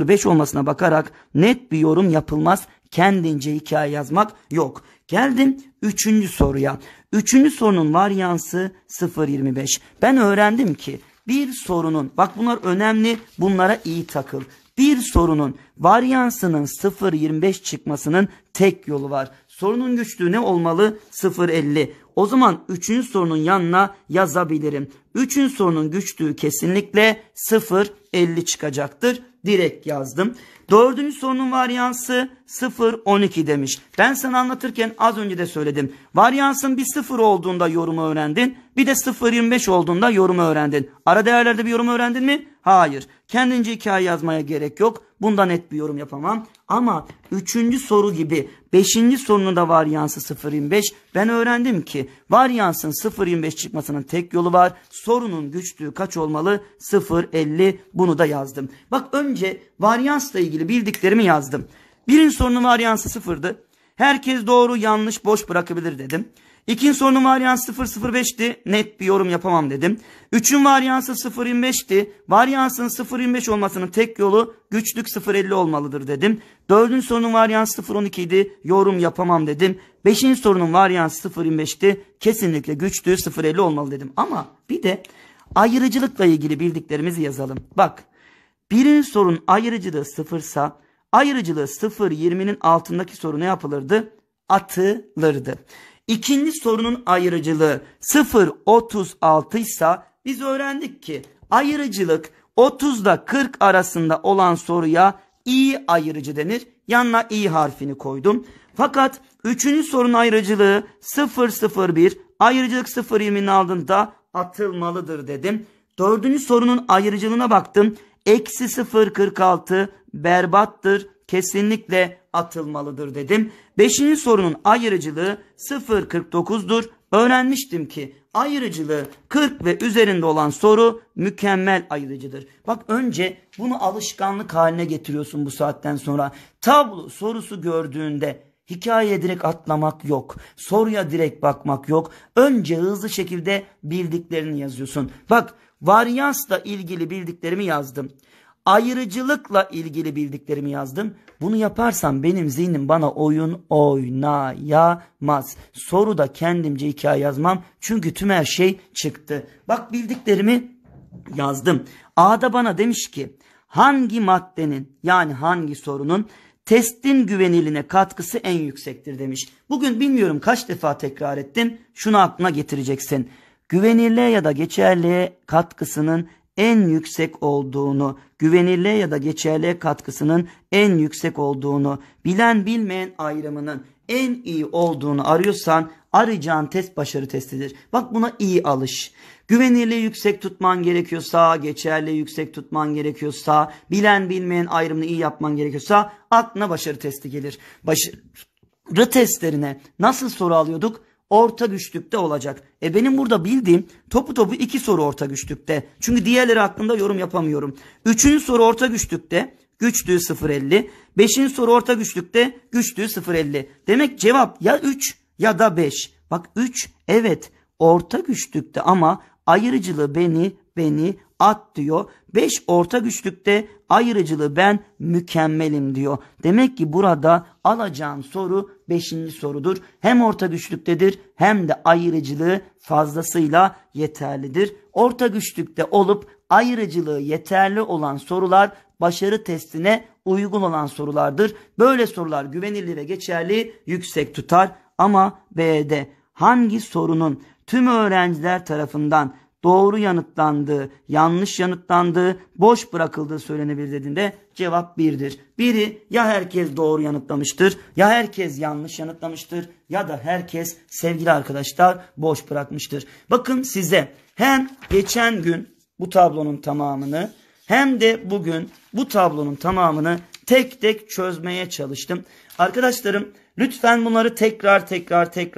005 olmasına bakarak net bir yorum yapılmaz kendince hikaye yazmak yok. Geldim üçüncü soruya. Üçüncü sorunun varyansı 0.25. Ben öğrendim ki bir sorunun bak bunlar önemli bunlara iyi takıl. Bir sorunun varyansının 0.25 çıkmasının tek yolu var. Sorunun güçlüğü ne olmalı? 0.50. O zaman üçüncü sorunun yanına yazabilirim. 3'ün sonunun güçlüğü kesinlikle 0, 50 çıkacaktır. Direkt yazdım. Dördüncü sorunun varyansı 0, 12 demiş. Ben sana anlatırken az önce de söyledim. Varyansın bir 0 olduğunda yorumu öğrendin. Bir de 0, 25 olduğunda yorumu öğrendin. Ara değerlerde bir yorum öğrendin mi? Hayır. Kendince hikaye yazmaya gerek yok. Bundan net bir yorum yapamam. Ama üçüncü soru gibi beşinci sorunun da varyansı 25. Ben öğrendim ki varyansın 25 çıkmasının tek yolu var sorunun güçlüğü kaç olmalı? 0.50 bunu da yazdım. Bak önce varyansla ilgili bildiklerimi yazdım. Birin sorunun varyansı sıfırdı. Herkes doğru yanlış boş bırakabilir dedim. İkinci sorunun varyansı 0.05'ti. Net bir yorum yapamam dedim. Üçün varyansı 0.25'ti. Varyansın 0.25 olmasının tek yolu güçlük 0.50 olmalıdır dedim. Dördüncü sorunun varyansı 0.12 idi. Yorum yapamam dedim. Beşinci sorunun varyansı 0.25'ti. Kesinlikle güçlüğü 0.50 olmalı dedim. Ama bir de ayırıcılıkla ilgili bildiklerimizi yazalım. Bak birinci sorun ayrıcılığı 0 sa ayrıcılığı 0.20'nin altındaki soru ne yapılırdı? Atılırdı. İkinci sorunun ayrıcılığı 0.36 ise biz öğrendik ki ayrıcılık 30 ile 40 arasında olan soruya iyi ayrıcı denir. Yanına i harfini koydum. Fakat üçüncü sorunun ayrıcılığı 001 ayrıcılık 0.20'nin altında atılmalıdır dedim. Dördüncü sorunun ayrıcılığına baktım. Eksi 0.46 berbattır. Kesinlikle atılmalıdır dedim. Beşinci sorunun ayrıcılığı 0.49'dur. Öğrenmiştim ki ayrıcılığı 40 ve üzerinde olan soru mükemmel ayırıcıdır. Bak önce bunu alışkanlık haline getiriyorsun bu saatten sonra. Tablo sorusu gördüğünde Hikayeye direkt atlamak yok. Soruya direkt bakmak yok. Önce hızlı şekilde bildiklerini yazıyorsun. Bak varyansla ilgili bildiklerimi yazdım ayrıcılıkla ilgili bildiklerimi yazdım. Bunu yaparsam benim zihnim bana oyun oynayamaz. Soru da kendimce hikaye yazmam. Çünkü tüm her şey çıktı. Bak bildiklerimi yazdım. A'da bana demiş ki hangi maddenin yani hangi sorunun testin güveniline katkısı en yüksektir demiş. Bugün bilmiyorum kaç defa tekrar ettim. Şunu aklına getireceksin. Güvenirliğe ya da geçerliğe katkısının en yüksek olduğunu, güvenirliğe ya da geçerliğe katkısının en yüksek olduğunu, bilen bilmeyen ayrımının en iyi olduğunu arıyorsan arayacağın test başarı testidir. Bak buna iyi alış. Güvenirliği yüksek tutman gerekiyorsa, geçerli yüksek tutman gerekiyorsa, bilen bilmeyen ayrımını iyi yapman gerekiyorsa aklına başarı testi gelir. Başarı testlerine nasıl soru alıyorduk? orta güçlükte olacak. E benim burada bildiğim topu topu iki soru orta güçlükte. Çünkü diğerleri hakkında yorum yapamıyorum. Üçüncü soru orta güçlükte. Güçlüğü 0.50. Beşinci soru orta güçlükte. Güçlüğü 0.50. Demek cevap ya 3 ya da 5. Bak 3 evet orta güçlükte ama ayrıcılığı beni beni at diyor. 5 orta güçlükte ayrıcılığı ben mükemmelim diyor. Demek ki burada alacağım soru Beşinci sorudur. Hem orta güçlüktedir hem de ayrıcılığı fazlasıyla yeterlidir. Orta güçlükte olup ayrıcılığı yeterli olan sorular başarı testine uygun olan sorulardır. Böyle sorular güvenilir ve geçerli yüksek tutar. Ama B'de hangi sorunun tüm öğrenciler tarafından doğru yanıtlandı, yanlış yanıtlandı, boş bırakıldığı söylenebilir dediğinde cevap birdir. Biri ya herkes doğru yanıtlamıştır, ya herkes yanlış yanıtlamıştır, ya da herkes sevgili arkadaşlar boş bırakmıştır. Bakın size hem geçen gün bu tablonun tamamını hem de bugün bu tablonun tamamını tek tek çözmeye çalıştım. Arkadaşlarım lütfen bunları tekrar tekrar tekrar